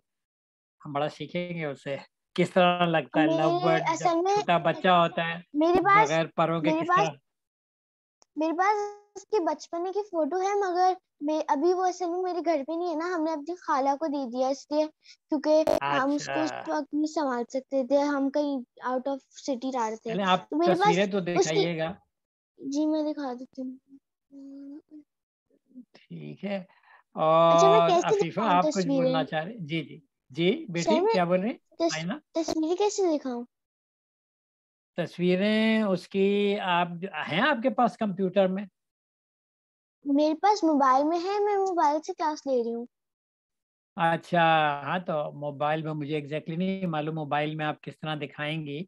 [SPEAKER 2] हम बड़ा सीखेंगे उससे किस तरह लगता है लव बर्ड छोटा बच्चा
[SPEAKER 1] होता है
[SPEAKER 3] बगैर परों के किस तरह मेरे पास उसके बचपने की फोटो है मगर मैं अभी वो असल में मेरे घर पे नहीं है ना हमने अपनी खाला को दे दिया इसलिए क्योंकि हम उसको उस वक्त नहीं संभाल सकते थे हम कहीं आउट ऑफ सिटी रह रहे थे आप तो मेरे पास तो दिखाइएगा जी मैं दिखा देती हूँ
[SPEAKER 2] ठीक है अच्छा, और अच्छा, अफीफा आप कुछ बोलना चाह रहे जी जी जी बेटी क्या बोल
[SPEAKER 3] रहे हैं तस्वीरें कैसे दिखाऊं
[SPEAKER 2] तस्वीरें उसकी आप हैं आपके पास कंप्यूटर में
[SPEAKER 3] मेरे पास मोबाइल में है मैं मोबाइल से क्लास ले रही हूँ
[SPEAKER 2] अच्छा हाँ तो मोबाइल में मुझे एग्जैक्टली exactly नहीं मालूम मोबाइल में आप किस तरह दिखाएंगी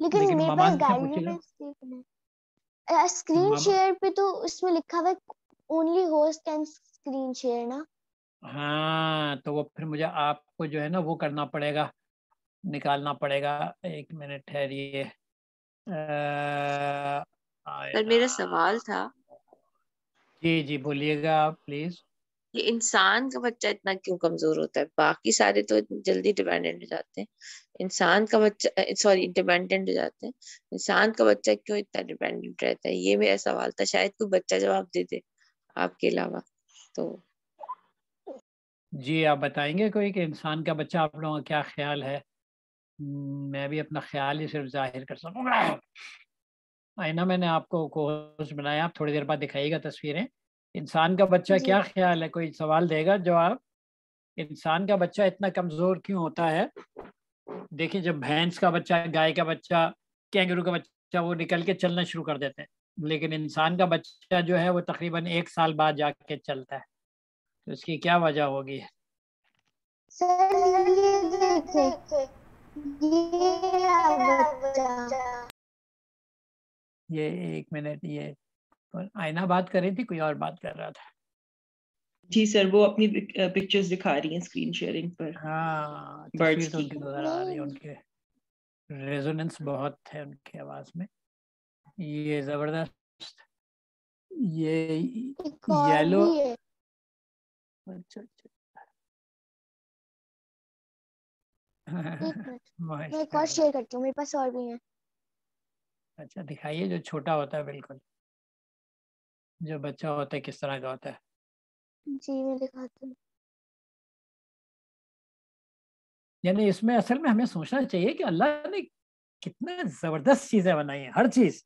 [SPEAKER 2] लेकिन, लेकिन मेरे पास
[SPEAKER 3] गाइड स्क्रीन शेयर पे तो उसमें लिखा हुआ है only host can screen share ना
[SPEAKER 2] हाँ तो वो फिर मुझे आपको जो है ना वो करना पड़ेगा निकालना पड़ेगा एक मिनट ठहरिए
[SPEAKER 5] पर मेरा सवाल था
[SPEAKER 2] जी जी बोलिएगा आप प्लीज
[SPEAKER 5] ये इंसान का बच्चा इतना क्यों कमजोर होता है बाकी सारे तो जल्दी डिपेंडेंट हो जाते हैं इंसान का बच्चा सॉरी इंडिपेंडेंट हो जाते हैं इंसान का बच्चा क्यों इतना डिपेंडेंट रहता है ये मेरा सवाल था शायद कोई बच्चा जवाब दे दे आपके अलावा तो
[SPEAKER 2] जी आप बताएंगे कोई कि इंसान का बच्चा आप लोगों का क्या ख्याल है हम्म, मैं भी अपना ख्याल ही सिर्फ जाहिर कर सकूंगा आईना मैंने आपको कोर्स बनाया आप थोड़ी देर बाद दिखाइएगा तस्वीरें इंसान का बच्चा क्या ख्याल है कोई सवाल देगा जो आप इंसान का बच्चा इतना कमजोर क्यों होता है देखिए जब भैंस का बच्चा गाय का बच्चा कैंगरू का बच्चा वो निकल के चलना शुरू कर देते हैं लेकिन इंसान का बच्चा जो है वो तकरीबन एक साल बाद जाके चलता है तो इसकी क्या वजह होगी
[SPEAKER 1] सर ये ये बच्चा
[SPEAKER 2] ये एक मिनट ये आईना बात कर रही थी कोई
[SPEAKER 4] और बात कर रहा था जी सर वो अपनी पिक्चर्स दिखा रही हैं स्क्रीन शेयरिंग
[SPEAKER 2] पर हाँ तो नजर आ रही है उनके रेजोनेंस बहुत है
[SPEAKER 1] उनकी आवाज में ये जबरदस्त ये येलो अच्छा अच्छा मैं एक और
[SPEAKER 3] शेयर करती हूँ मेरे पास और भी हैं
[SPEAKER 1] अच्छा दिखाइए जो छोटा होता है बिल्कुल जो बच्चा होता है किस तरह का होता है जी मैं दिखाती हूँ यानी इसमें असल में हमें सोचना चाहिए कि अल्लाह ने कितना
[SPEAKER 2] जबरदस्त चीजें बनाई हैं हर चीज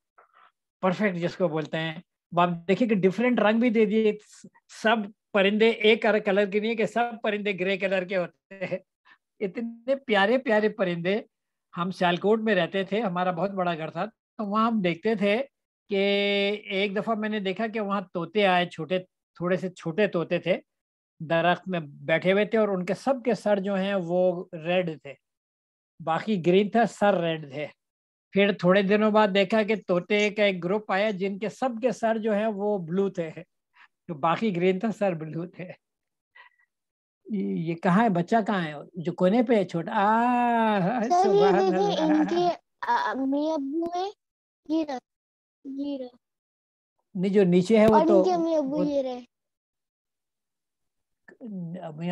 [SPEAKER 2] परफेक्ट जिसको बोलते हैं आप देखिए कि डिफरेंट रंग भी दे दिए सब परिंदे एक कलर के नहीं है कि सब परिंदे ग्रे कलर के होते हैं इतने प्यारे प्यारे परिंदे हम सियालकोट में रहते थे हमारा बहुत बड़ा घर था तो वहाँ हम देखते थे कि एक दफ़ा मैंने देखा कि वहाँ तोते आए छोटे थोड़े से छोटे तोते थे दरख्त में बैठे हुए थे और उनके सब के सर जो हैं वो रेड थे बाकी ग्रीन था सर रेड थे फिर थोड़े दिनों बाद देखा कि तोते का एक ग्रुप आया जिनके सब के सर जो है वो ब्लू थे तो बाकी ग्रीन था सर ब्लू थे ये कहाँ है बच्चा कहाँ है जो कोने पे है छोटा आ, सर ये आ, इनके
[SPEAKER 3] अम्मी अबू है ये
[SPEAKER 2] नहीं जो नीचे है वो तो अम्मी अबू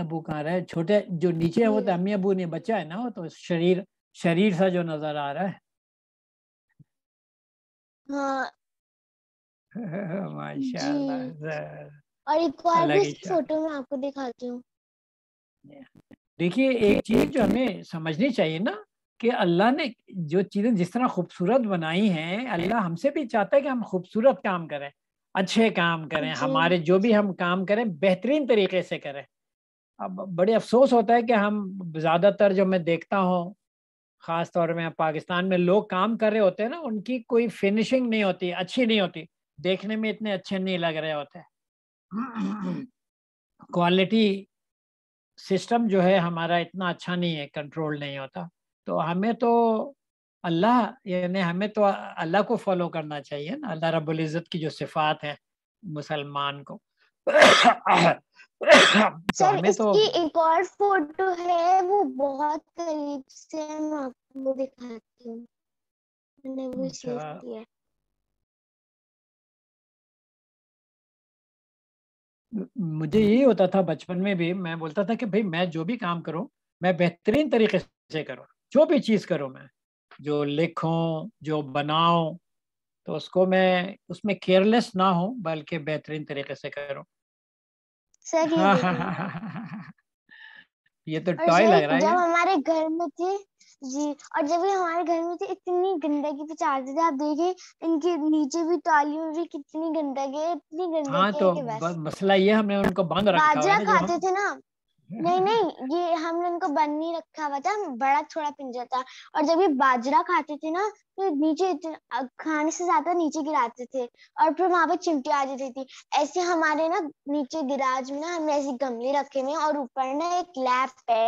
[SPEAKER 2] अबू कहाँ रहे छोटे जो नीचे है वो तो अम्मी अबू ने बच्चा है ना वो तो शरीर शरीर सा जो नजर आ रहा है
[SPEAKER 1] हाँ माशाल्लाह
[SPEAKER 3] और एक और भी फोटो में आपको दिखाती हूँ
[SPEAKER 2] देखिए एक चीज जो हमें समझनी चाहिए ना कि अल्लाह ने जो चीज़ें जिस तरह खूबसूरत बनाई हैं अल्लाह हमसे भी चाहता है कि हम खूबसूरत काम करें अच्छे काम करें हमारे जो भी हम काम करें बेहतरीन तरीके से करें अब बड़े अफसोस होता है कि हम ज़्यादातर जो मैं देखता हूँ ख़ास तौर में पाकिस्तान में लोग काम कर रहे होते हैं ना उनकी कोई फिनिशिंग नहीं होती अच्छी नहीं होती देखने में इतने अच्छे नहीं लग रहे होते क्वालिटी सिस्टम जो है हमारा इतना अच्छा नहीं है कंट्रोल नहीं होता तो हमें तो अल्लाह यानी हमें तो अल्लाह को फॉलो करना चाहिए ना अल्लाह रब्बुल इज़्ज़त की जो सिफात है मुसलमान
[SPEAKER 1] को तो
[SPEAKER 3] सर तो इसकी एक और फोटो है वो बहुत करीब से मैं आपको दिखाती हूँ
[SPEAKER 1] मैंने वो शेयर अच्छा। किया मुझे ये होता था बचपन में भी मैं बोलता था कि भाई मैं जो भी काम
[SPEAKER 2] करूं मैं बेहतरीन तरीके से करूं जो भी चीज़ करूँ मैं जो लिखूँ जो बनाऊँ तो उसको मैं उसमें केयरलेस ना हो बल्कि बेहतरीन तरीके से करूँ
[SPEAKER 3] हाँ, हाँ, हाँ,
[SPEAKER 2] ये तो टॉय लग रहा है जब
[SPEAKER 3] हमारे घर में थे जी और जब ये हमारे घर में थे इतनी गंदगी पचाते थे आप देखे इनके नीचे भी टॉली में भी कितनी गंदगी है इतनी गंदगी हाँ तो
[SPEAKER 2] मसला ये हमने उनको बंद रखा बाजरा खाते थे
[SPEAKER 3] ना नहीं नहीं ये हमने उनको नहीं रखा हुआ था बड़ा थोड़ा पिंजरा था और जब ये बाजरा खाते थे ना तो नीचे खाने से ज्यादा नीचे गिराते थे और फिर वहां पर चिमटी आ जाती थी ऐसे हमारे ना नीचे गिराज में ना हमने ऐसे गमले रखे हुए और ऊपर ना एक लैप है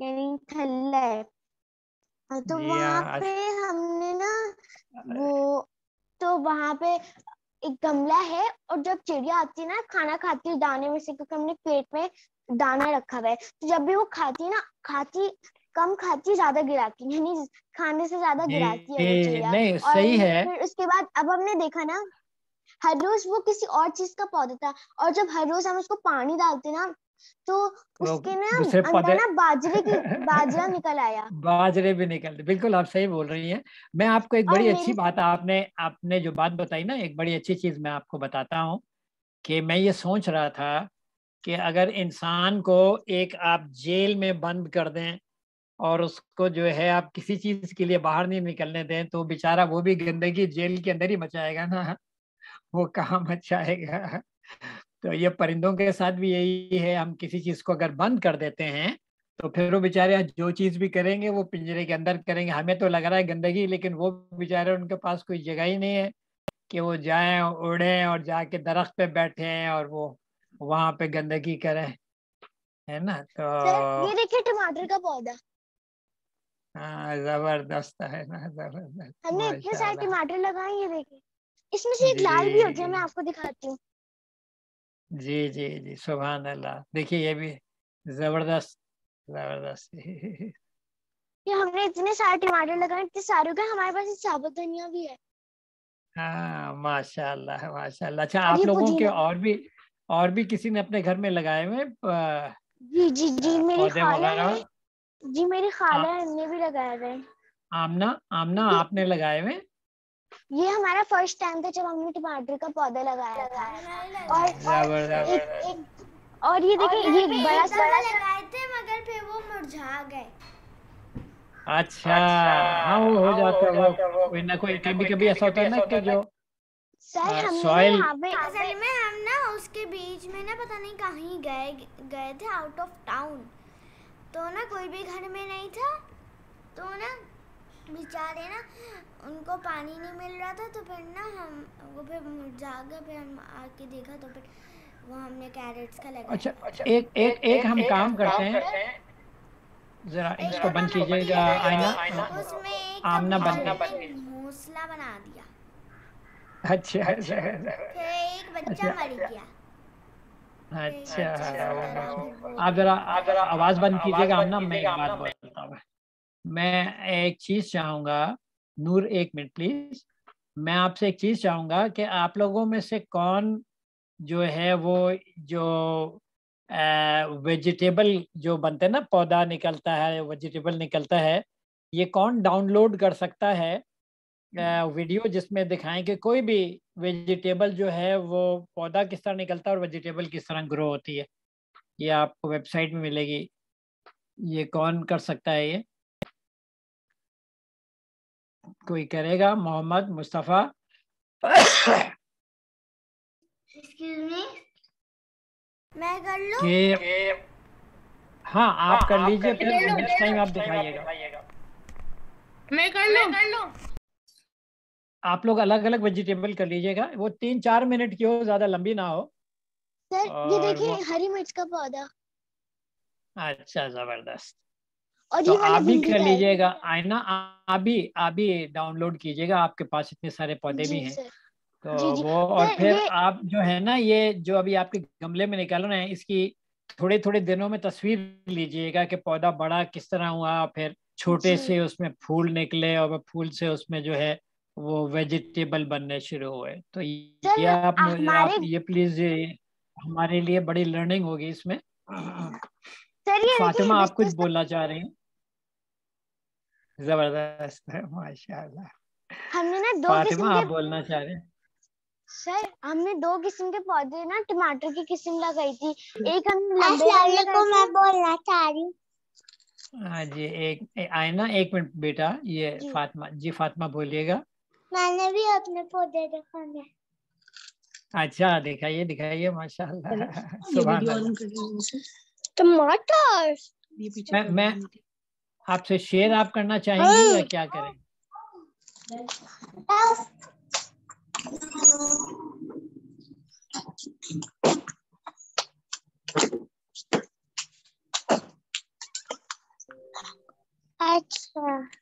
[SPEAKER 3] यानी थल है तो वहां पे हमने ना वो तो वहां पे एक गमला है और जब चिड़िया आती है ना खाना खाती है दाने में से क्योंकि हमने पेट में दाना रखा हुआ है तो जब भी वो खाती है ना खाती कम खाती है ज्यादा गिराती यानी खाने से ज्यादा गिराती है नहीं सही है फिर उसके बाद अब हमने देखा ना हर रोज वो किसी और चीज का पौधा था और जब हर रोज हम उसको पानी डालते ना तो, तो
[SPEAKER 6] उसके ना अंदर ना
[SPEAKER 3] बाजरे की बाजरा निकल आया
[SPEAKER 2] बाजरे भी निकल बिल्कुल आप सही बोल रही हैं मैं आपको एक बड़ी अच्छी बात आपने आपने जो बात बताई ना एक बड़ी अच्छी चीज मैं आपको बताता हूँ कि मैं ये सोच रहा था कि अगर इंसान को एक आप जेल में बंद कर दें और उसको जो है आप किसी चीज के लिए बाहर नहीं निकलने दें तो बेचारा वो भी गंदगी जेल के अंदर ही मचाएगा ना वो कहाँ मचाएगा तो ये परिंदों के साथ भी यही है हम किसी चीज को अगर बंद कर देते हैं तो फिर वो बेचारे जो चीज भी करेंगे वो पिंजरे के अंदर करेंगे हमें तो लग रहा है गंदगी लेकिन वो बेचारे उनके पास कोई जगह ही नहीं है कि वो जाएं उड़ें और जाके दरख्त पे बैठे और वो वहां पे गंदगी करें है ना तो ये
[SPEAKER 3] देखिए टमाटर का पौधा
[SPEAKER 2] हाँ जबरदस्त है ना जबरदस्त
[SPEAKER 3] हमने इतने सारे टमाटर लगाए ये देखिए इसमें से एक लाल भी होती है मैं आपको दिखाती हूँ
[SPEAKER 2] जी जी जी सुबह अल्लाह देखिए ये भी जबरदस्त जबरदस्त
[SPEAKER 3] ये हमने इतने सारे टमाटर लगाए इतने सारे का हमारे पास साबुत धनिया भी है
[SPEAKER 2] हाँ माशाल्लाह माशाल्लाह अच्छा आप लोगों के और भी और भी किसी ने अपने घर में लगाए हुए जी जी जी मेरी खाला
[SPEAKER 3] जी मेरी खाला हाँ। ने भी लगाए हुए
[SPEAKER 2] आमना आमना आपने लगाए हुए
[SPEAKER 3] ये हमारा फर्स्ट टाइम था जब हमने टमाटर का पौधा लगाया लगा और एक, एक और ये देखिए ये बड़ा सा लगाए थे मगर फिर वो मुरझा गए
[SPEAKER 2] अच्छा, अच्छा। हाँ वो हो हाँ, जाता है वो कोई ना कोई कभी कभी ऐसा होता है ना कि जो
[SPEAKER 3] सॉइल हाँ, में उसके बीच में ना पता नहीं कहीं गए गए थे आउट ऑफ टाउन तो ना कोई भी घर में नहीं था तो ना बेचारे ना उनको पानी नहीं मिल रहा था तो फिर ना हम वो फिर जागे फिर हम आके देखा तो फिर वो हमने कैरेट्स का लगा अच्छा अच्छा एक एक एक, हम एक, काम करते हैं
[SPEAKER 2] जरा इसको बंद कीजिएगा आईना उसमें
[SPEAKER 3] आमना बंद
[SPEAKER 6] घोंसला बना दिया
[SPEAKER 2] अच्छा, अच्छा, अच्छा।
[SPEAKER 6] एक बच्चा अच्छा, मर गया
[SPEAKER 2] अच्छा।, अच्छा आप जरा आप जरा आवाज बंद कीजिएगा ना मैं एक बात
[SPEAKER 1] बोलता हूँ
[SPEAKER 2] मैं एक चीज चाहूंगा नूर एक मिनट प्लीज मैं आपसे एक चीज चाहूंगा कि आप लोगों में से कौन जो है वो जो वेजिटेबल जो बनते हैं ना पौधा निकलता है वेजिटेबल निकलता है ये कौन डाउनलोड कर सकता है वीडियो जिसमें दिखाएं कि कोई भी वेजिटेबल जो है वो पौधा किस तरह निकलता है और वेजिटेबल किस तरह ग्रो होती है ये आपको वेबसाइट में मिलेगी
[SPEAKER 1] ये कौन कर सकता है ये कोई करेगा मोहम्मद मुस्तफ़ा
[SPEAKER 3] मैं कर लूं?
[SPEAKER 2] हाँ आप हाँ, कर लीजिए फिर नेक्स्ट टाइम आप दिखाइएगा
[SPEAKER 6] मैं कर लूं? मैं कर लूं?
[SPEAKER 2] आप लोग अलग अलग वेजिटेबल कर लीजिएगा वो तीन चार मिनट की हो ज्यादा लंबी ना हो
[SPEAKER 3] सर ये देखिए हरी मिर्च का पौधा
[SPEAKER 2] अच्छा जबरदस्त
[SPEAKER 3] और तो आप भी कर
[SPEAKER 2] लीजिएगा आईना आप भी आप भी डाउनलोड कीजिएगा आपके पास इतने सारे पौधे भी हैं तो जी, जी, वो और फिर आप जो है ना ये जो अभी आपके गमले में निकाल रहे हैं इसकी थोड़े थोड़े दिनों में तस्वीर लीजिएगा कि पौधा बड़ा किस तरह हुआ फिर छोटे से उसमें फूल निकले और फूल से उसमें जो है वो वेजिटेबल बनने शुरू हुए तो ये आप, आप ये प्लीज हमारे लिए बड़ी लर्निंग होगी इसमें फातिमा आप कुछ बोलना चाह रही हैं जबरदस्त है माशाल्लाह
[SPEAKER 3] हमने ना दो फातिमा आप
[SPEAKER 2] बोलना चाह रहे
[SPEAKER 3] सर हमने दो किस्म के पौधे ना टमाटर की किस्म लगाई थी हम्म। एक हम को मैं बोलना चाह रही
[SPEAKER 2] हाँ जी एक ना एक मिनट बेटा ये फातिमा जी फातिमा बोलिएगा
[SPEAKER 6] मैंने भी अपने पौधे दिखाने
[SPEAKER 2] अच्छा दिखाइए दिखाइए माशाल्लाह
[SPEAKER 6] टमाटर
[SPEAKER 2] मैं, मैं आपसे शेयर आप करना चाहेंगे या क्या
[SPEAKER 1] करें अच्छा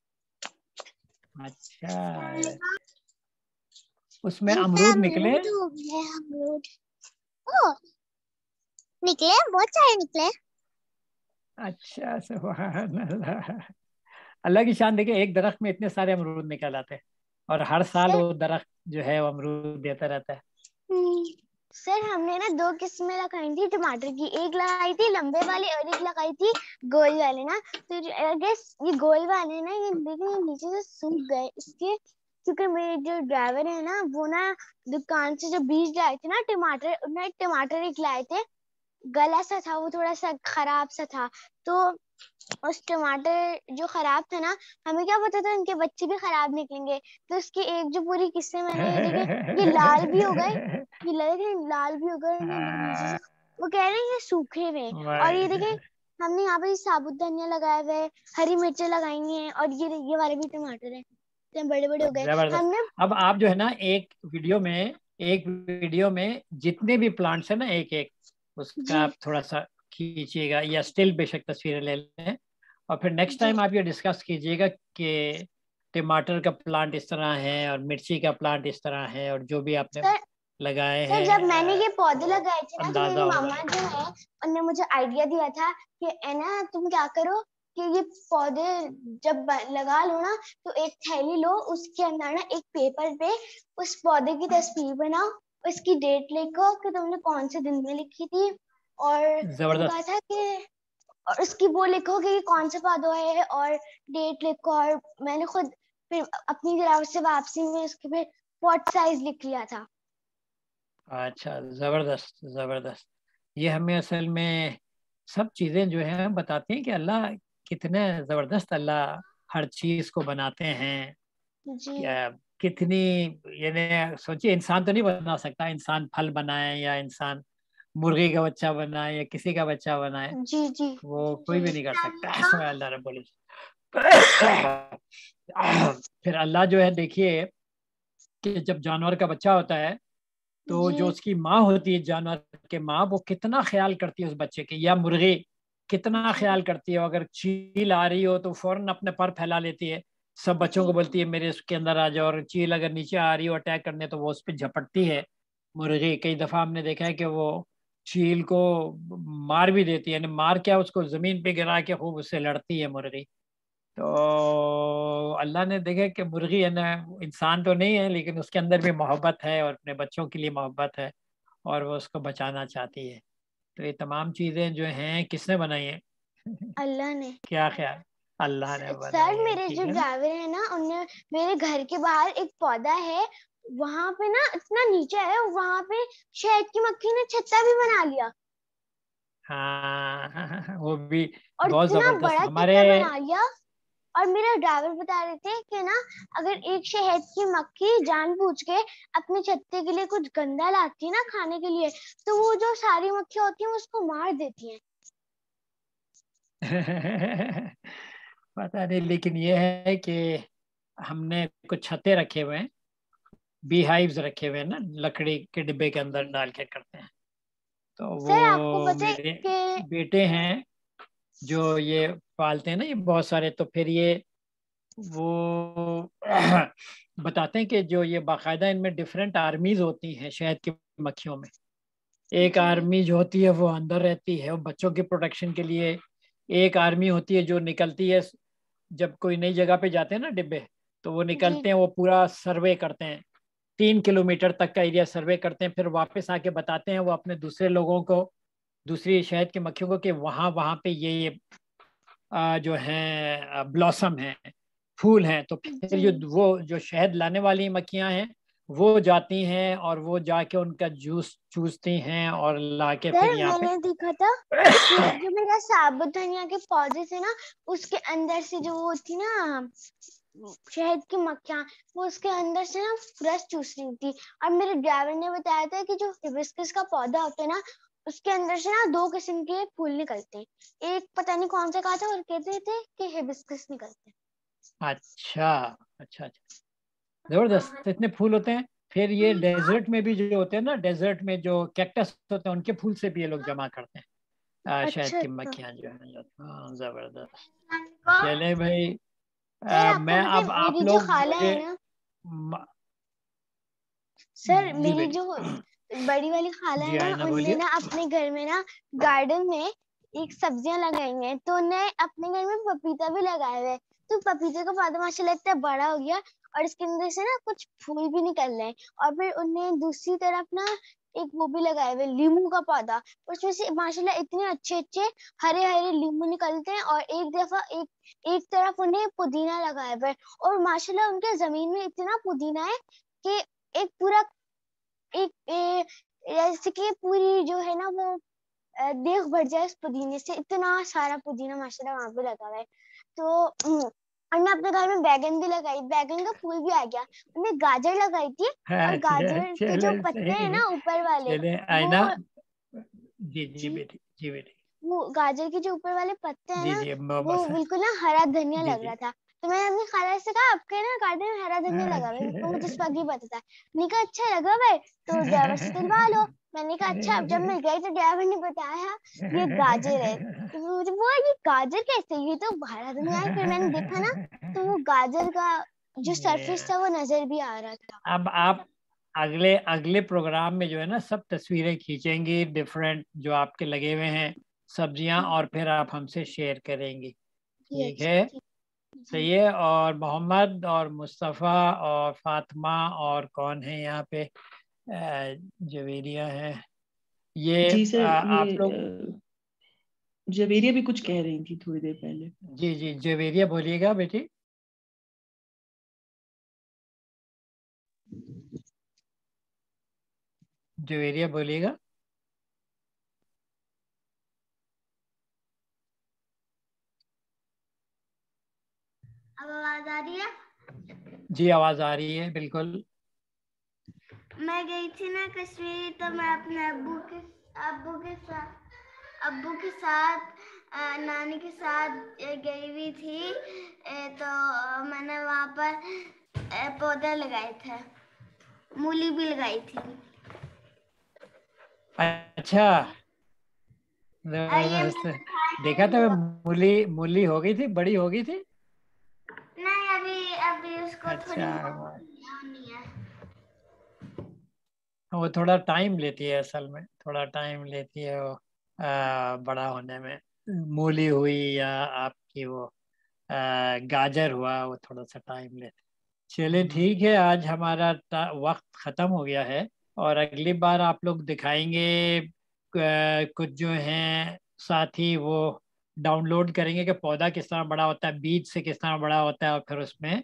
[SPEAKER 1] अच्छा उसमें अमरूद निकले तो
[SPEAKER 6] अमरूद निकले बहुत सारे निकले
[SPEAKER 2] अच्छा सुबह अल्लाह अल्लाह की शान देखे एक दरख्त में इतने सारे अमरूद निकल आते और हर साल हाँ। वो दरख्त जो है वो अमरूद देता रहता है
[SPEAKER 3] हम्म। सर हमने ना दो किस्में लगाई थी टमाटर की एक लगाई थी लंबे वाले और एक लगाई थी गोल वाले ना तो गेस ये गोल वाले ना ये देखिए नीचे से सूख गए इसके क्योंकि मेरे जो ड्राइवर है ना वो ना दुकान से जो बीज लाए थे ना टमाटर उन्होंने टमाटर एक लाए थे गला सा था वो थोड़ा सा खराब सा था तो उस टमाटर जो खराब था ना हमें क्या पता था उनके बच्चे भी खराब निकलेंगे तो उसकी एक जो पूरी किस्से मैंने ये लाल भी हो गए पीला देखें लाल भी होकर
[SPEAKER 1] हाँ।
[SPEAKER 3] वो कह रहे हैं सूखे हुए और ये देखे हमने यहाँ पर साबुत धनिया लगाया हुआ है हरी मिर्चे लगाई है और ये ये वाले भी टमाटर है बड़े बड़े हो गए हमने
[SPEAKER 2] अब आप जो है ना एक वीडियो में एक वीडियो में जितने भी प्लांट्स है ना एक एक उसका आप थोड़ा सा खींचिएगा या स्टिल बेशक तस्वीरें ले लें और फिर नेक्स्ट टाइम आप ये डिस्कस कीजिएगा कि टमाटर का प्लांट इस तरह है और मिर्ची का प्लांट इस तरह है और जो भी आपने सर, लगाए हैं जब मैंने
[SPEAKER 3] ये पौधे लगाए थे ना तो मेरे मामा जो है उन्होंने मुझे आइडिया दिया था कि है ना तुम क्या करो कि ये पौधे जब लगा लो ना तो एक थैली लो उसके अंदर ना एक पेपर पे उस पौधे की तस्वीर बनाओ उसकी डेट लिखो कि तुमने कौन से दिन में लिखी थी और कहा था कि और उसकी वो लिखो कि कौन सा पौधा है और डेट लिखो और मैंने खुद फिर अपनी गिरावट से वापसी में उसके फिर पॉट साइज लिख लिया था
[SPEAKER 2] अच्छा ज़बरदस्त ज़बरदस्त ये हमें असल में सब चीज़ें जो है बताती हैं कि अल्लाह कितने ज़बरदस्त अल्लाह हर चीज़ को बनाते हैं कितनी यानी सोचिए इंसान तो नहीं बना सकता इंसान फल बनाए या इंसान मुर्गी का बच्चा बनाए या किसी का बच्चा बनाए जी जी वो कोई भी नहीं कर सकता अल्लाह रब्बुल फिर अल्लाह जो है देखिए कि जब जानवर का बच्चा होता है तो जो उसकी माँ होती है जानवर के माँ वो कितना ख्याल करती है उस बच्चे की या मुर्गी कितना ख्याल करती है अगर चील आ रही हो तो फौरन अपने पर फैला लेती है सब बच्चों को बोलती है मेरे उसके अंदर आ जाओ और चील अगर नीचे आ रही हो अटैक करने तो वो उस पर झपटती है मुर्गी कई दफ़ा हमने देखा है कि वो चील को मार भी देती है यानी मार क्या उसको ज़मीन पे गिरा के खूब उससे लड़ती है मुर्गी तो अल्लाह ने देखा कि मुर्गी है ना इंसान तो नहीं है लेकिन उसके अंदर भी मोहब्बत है और अपने बच्चों के लिए मोहब्बत है और वो उसको बचाना चाहती है तो ये तमाम चीज़ें जो हैं किसने बनाई है
[SPEAKER 3] अल्लाह ने
[SPEAKER 2] क्या ख्याल अल्लाह ने सर
[SPEAKER 3] मेरे जो ड्राइवर है ना उन मेरे घर के बाहर एक पौधा है वहाँ पे ना इतना नीचे है वहाँ पे शहद की मक्खी ने छत्ता भी बना लिया
[SPEAKER 1] हाँ वो भी बहुत जबरदस्त हमारे बना
[SPEAKER 3] लिया और मेरा ड्राइवर बता रहे थे कि ना अगर एक शहद की मक्खी जान जानबूझ के अपने छत्ते के लिए कुछ गंदा लाती है ना खाने के लिए तो वो जो सारी मक्खियां होती हैं उसको मार देती हैं
[SPEAKER 2] पता नहीं लेकिन ये है कि हमने कुछ छते रखे हुए हैं बी हाइव्स रखे हुए हैं ना लकड़ी के डिब्बे के अंदर डाल के करते हैं
[SPEAKER 1] तो वो
[SPEAKER 2] मेरे बेटे हैं जो ये पालते हैं ना ये बहुत सारे तो फिर ये वो बताते हैं कि जो ये बाकायदा इनमें डिफरेंट आर्मीज होती हैं शहद की मक्खियों में एक आर्मी जो होती है वो अंदर रहती है वो बच्चों के प्रोटेक्शन के लिए एक आर्मी होती है जो निकलती है जब कोई नई जगह पे जाते हैं ना डिब्बे तो वो निकलते हैं वो पूरा सर्वे करते हैं तीन किलोमीटर तक का एरिया सर्वे करते हैं फिर वापस आके बताते हैं वो अपने दूसरे लोगों को दूसरी शहद के मक्खियों कि वहाँ वहाँ पे ये ये जो है ब्लॉसम है फूल हैं तो फिर जो वो जो शहद लाने वाली मक्खियाँ हैं वो जाती हैं और वो जाके उनका जूस चूसती हैं और लाके फिर यहाँ पे
[SPEAKER 3] देखा था जो मेरा साबुत धनिया के पौधे थे ना उसके अंदर से जो वो थी ना शहद की मक्खियाँ वो उसके अंदर से ना रस चूस रही थी और मेरे ड्राइवर ने बताया था कि जो हिबिस्किस का पौधा होता है ना उसके अंदर से ना दो किस्म के फूल निकलते हैं एक पता नहीं कौन सा कहा था और कहते थे कि हिबिस्कस निकलते
[SPEAKER 1] हैं अच्छा
[SPEAKER 2] अच्छा अच्छा जबरदस्त हाँ। तो इतने फूल होते हैं फिर ये हम्म। डेजर्ट में भी जो होते हैं ना डेजर्ट में जो कैक्टस होते हैं उनके फूल से भी ये लोग जमा करते हैं अच्छा, शायद की मक्खियां
[SPEAKER 1] जो है हाँ, जबरदस्त चले भाई आ, मैं अब आप लोग
[SPEAKER 3] सर मेरी जो बड़ी वाली खाला है ना उनने ना अपने घर में ना गार्डन में एक सब्जियां लगाई हैं तो उन्हें अपने घर में पपीता भी लगाए हुए तो पपीते का पौधा माशा लगता है बड़ा हो गया और इसके अंदर से ना कुछ फूल भी निकल रहे हैं और फिर उन्हें दूसरी तरफ ना एक वो भी लगाए हुए लीमू का पौधा उसमें से माशाल्लाह इतने अच्छे अच्छे हरे हरे लीमू निकलते हैं और एक दफा एक एक तरफ उन्हें पुदीना लगाया हुआ है और माशाल्लाह उनके जमीन में इतना पुदीना है कि एक पूरा एक जैसे कि पूरी जो है ना वो देख भर जाए उस पुदीने से इतना सारा पुदीना माशाल्लाह वहाँ पे लगा हुआ है तो हम्म, मैं अपने घर में बैगन भी लगाई बैगन का फूल भी आ गया मैंने गाजर लगाई थी और गाजर के जो पत्ते हैं ना ऊपर वाले आईना
[SPEAKER 1] जी जी बेटी जी बेटी
[SPEAKER 3] वो गाजर के जो ऊपर वाले पत्ते हैं ना वो बिल्कुल ना हरा धनिया लग रहा था तो मैं अपनी खाला से कहा आपके ना गार्डन में हरा धनिया लगा हुआ है मुझे इस बात पता था मैंने कहा अच्छा लगा भाई तो ड्राइवर से दिलवा लो मैंने कहा अच्छा अब जब मिल गए तो ड्राइवर ने बताया ये गाजर है तो मुझे बोला ये गाजर कैसे ये तो भारत में है फिर मैंने देखा ना तो वो गाजर का जो सरफेस था वो नजर भी आ रहा था
[SPEAKER 2] अब आप अगले अगले प्रोग्राम में जो है ना सब तस्वीरें खींचेंगे डिफरेंट जो आपके लगे हुए हैं सब्जियां और फिर आप हमसे शेयर करेंगे ठीक है सही है और मोहम्मद और मुस्तफ़ा और फातिमा और कौन है यहाँ पे जवेरिया है
[SPEAKER 4] ये सर, आप लोग जवेरिया
[SPEAKER 1] भी कुछ कह रही थी थोड़ी देर पहले जी जी जवेरिया बोलिएगा बेटी जवेरिया बोलिएगा
[SPEAKER 6] अब आवाज आ रही है
[SPEAKER 2] जी आवाज आ रही है बिल्कुल
[SPEAKER 3] मैं गई थी ना कश्मीर तो मैं अपने अबू के अबू के साथ अबू के साथ नानी के साथ गई हुई थी तो मैंने वहाँ पर पौधे लगाए थे मूली भी लगाई थी
[SPEAKER 2] अच्छा देखा था मूली मूली हो गई थी बड़ी हो गई थी
[SPEAKER 6] अच्छा
[SPEAKER 2] हाँ, वो थोड़ा टाइम लेती है असल में थोड़ा टाइम लेती है वो आ, बड़ा होने में मूली हुई या आपकी वो आ, गाजर हुआ वो थोड़ा सा टाइम लेते चलिए ठीक है आज हमारा वक्त ख़त्म हो गया है और अगली बार आप लोग दिखाएंगे कुछ जो हैं साथी वो डाउनलोड करेंगे कि पौधा किस तरह बड़ा होता है बीज से किस तरह बड़ा होता है और फिर उसमें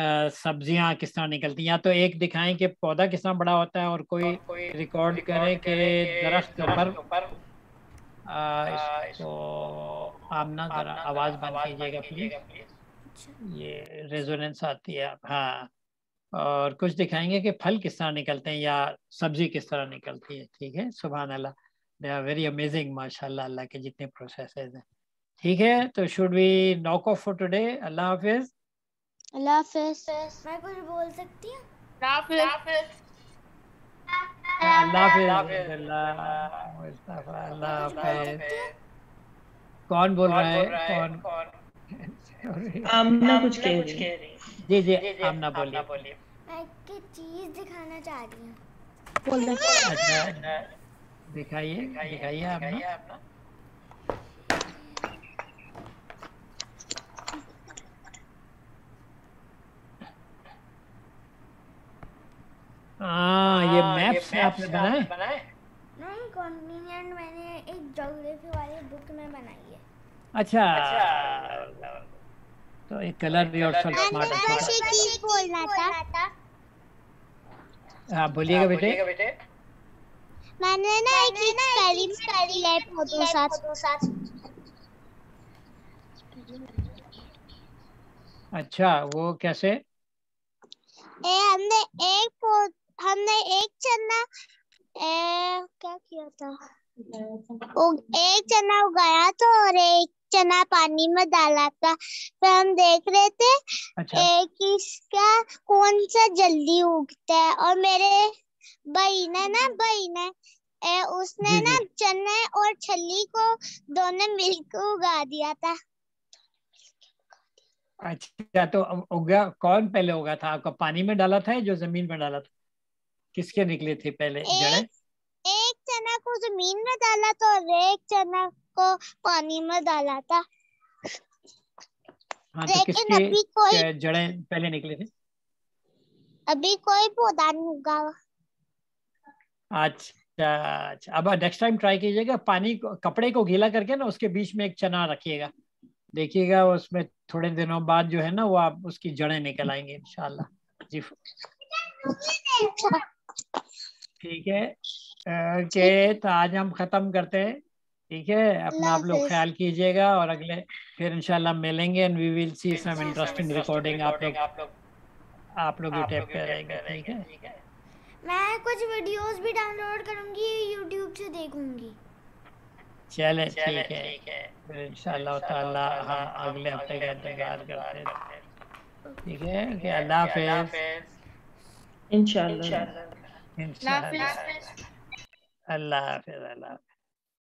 [SPEAKER 2] सब्जियां किस तरह निकलती हैं या तो एक दिखाएं कि पौधा किस तरह बड़ा होता है और कोई कोई रिकॉर्ड करें कि दरख्त के ऊपर इसको आप ना जरा आवाज़ बंद कीजिएगा प्लीज ये रेजोनेंस आती है हाँ और कुछ दिखाएंगे कि फल किस तरह निकलते हैं या सब्जी किस तरह निकलती है ठीक है सुबह अल्लाह दे आर वेरी अमेजिंग माशा अल्लाह के जितने प्रोसेस हैं ठीक है तो should we knock off for today अल्लाह हाफिज़
[SPEAKER 3] अल्लाह हाफिज मैं कुछ बोल सकती हूँ
[SPEAKER 2] कौन बोल रहा है कौन आमना कुछ कह रही जी जी आमना बोलिए बोलिए
[SPEAKER 3] मैं एक चीज दिखाना चाह रही हूँ
[SPEAKER 2] अच्छा, दिखाइए दिखाइए आमना
[SPEAKER 1] हाँ, हाँ ये मैप्स आपने बनाए
[SPEAKER 3] नहीं कॉन्वीनियंट मैंने एक ज्योग्राफी वाली बुक में बनाई है
[SPEAKER 2] अच्छा,
[SPEAKER 6] अच्छा।
[SPEAKER 2] तो एक कलर भी और सब स्मार्ट अच्छा
[SPEAKER 6] बोल रहा था
[SPEAKER 2] आप बोलिएगा बेटे
[SPEAKER 6] मैंने ना एक चीज करीम करी है फोटो साथ
[SPEAKER 2] अच्छा वो कैसे
[SPEAKER 6] ए हमने एक हमने एक चना ए, क्या किया था एक चना उगाया था और एक चना पानी में डाला था फिर हम देख रहे थे अच्छा। एक इसका कौन सा जल्दी उगता है और मेरे बहन ने ना बहन ने ए, उसने जी, ना चने और छली को दोनों मिलकर उगा दिया था
[SPEAKER 2] अच्छा तो उगा कौन पहले उगा था आपका पानी में डाला था या जो जमीन में डाला था किसके निकले थे पहले जड़े
[SPEAKER 6] एक चना को जमीन में डाला था और एक चना को पानी में डाला था
[SPEAKER 2] हाँ तो किसके अभी कोई... जड़े पहले निकले थे
[SPEAKER 6] अभी कोई पौधा नहीं उगा
[SPEAKER 2] अच्छा अच्छा अब नेक्स्ट टाइम ट्राई कीजिएगा पानी को कपड़े को गीला करके ना उसके बीच में एक चना रखिएगा देखिएगा उसमें थोड़े दिनों बाद जो है ना वो आप उसकी जड़ें निकल आएंगे इंशाल्लाह जी ठीक है के तो आज हम ख़त्म करते हैं ठीक है अपना आप लोग ख्याल कीजिएगा और अगले फिर इंशाल्लाह मिलेंगे and we will see some interesting recording आप लोग आप लोग आप लोग यूट्यूब पे रहेंगे ठीक है
[SPEAKER 3] मैं कुछ वीडियोस भी डाउनलोड करूंगी यूट्यूब से देखूंगी
[SPEAKER 2] चले ठीक है फिर इंशाल्लाह ताला हाँ अगले हफ्ते का इंतजार करते हैं ठीक
[SPEAKER 4] है कि अल्लाह हाफिज़ इंशाल्लाह
[SPEAKER 1] Inshallah. it. I love it.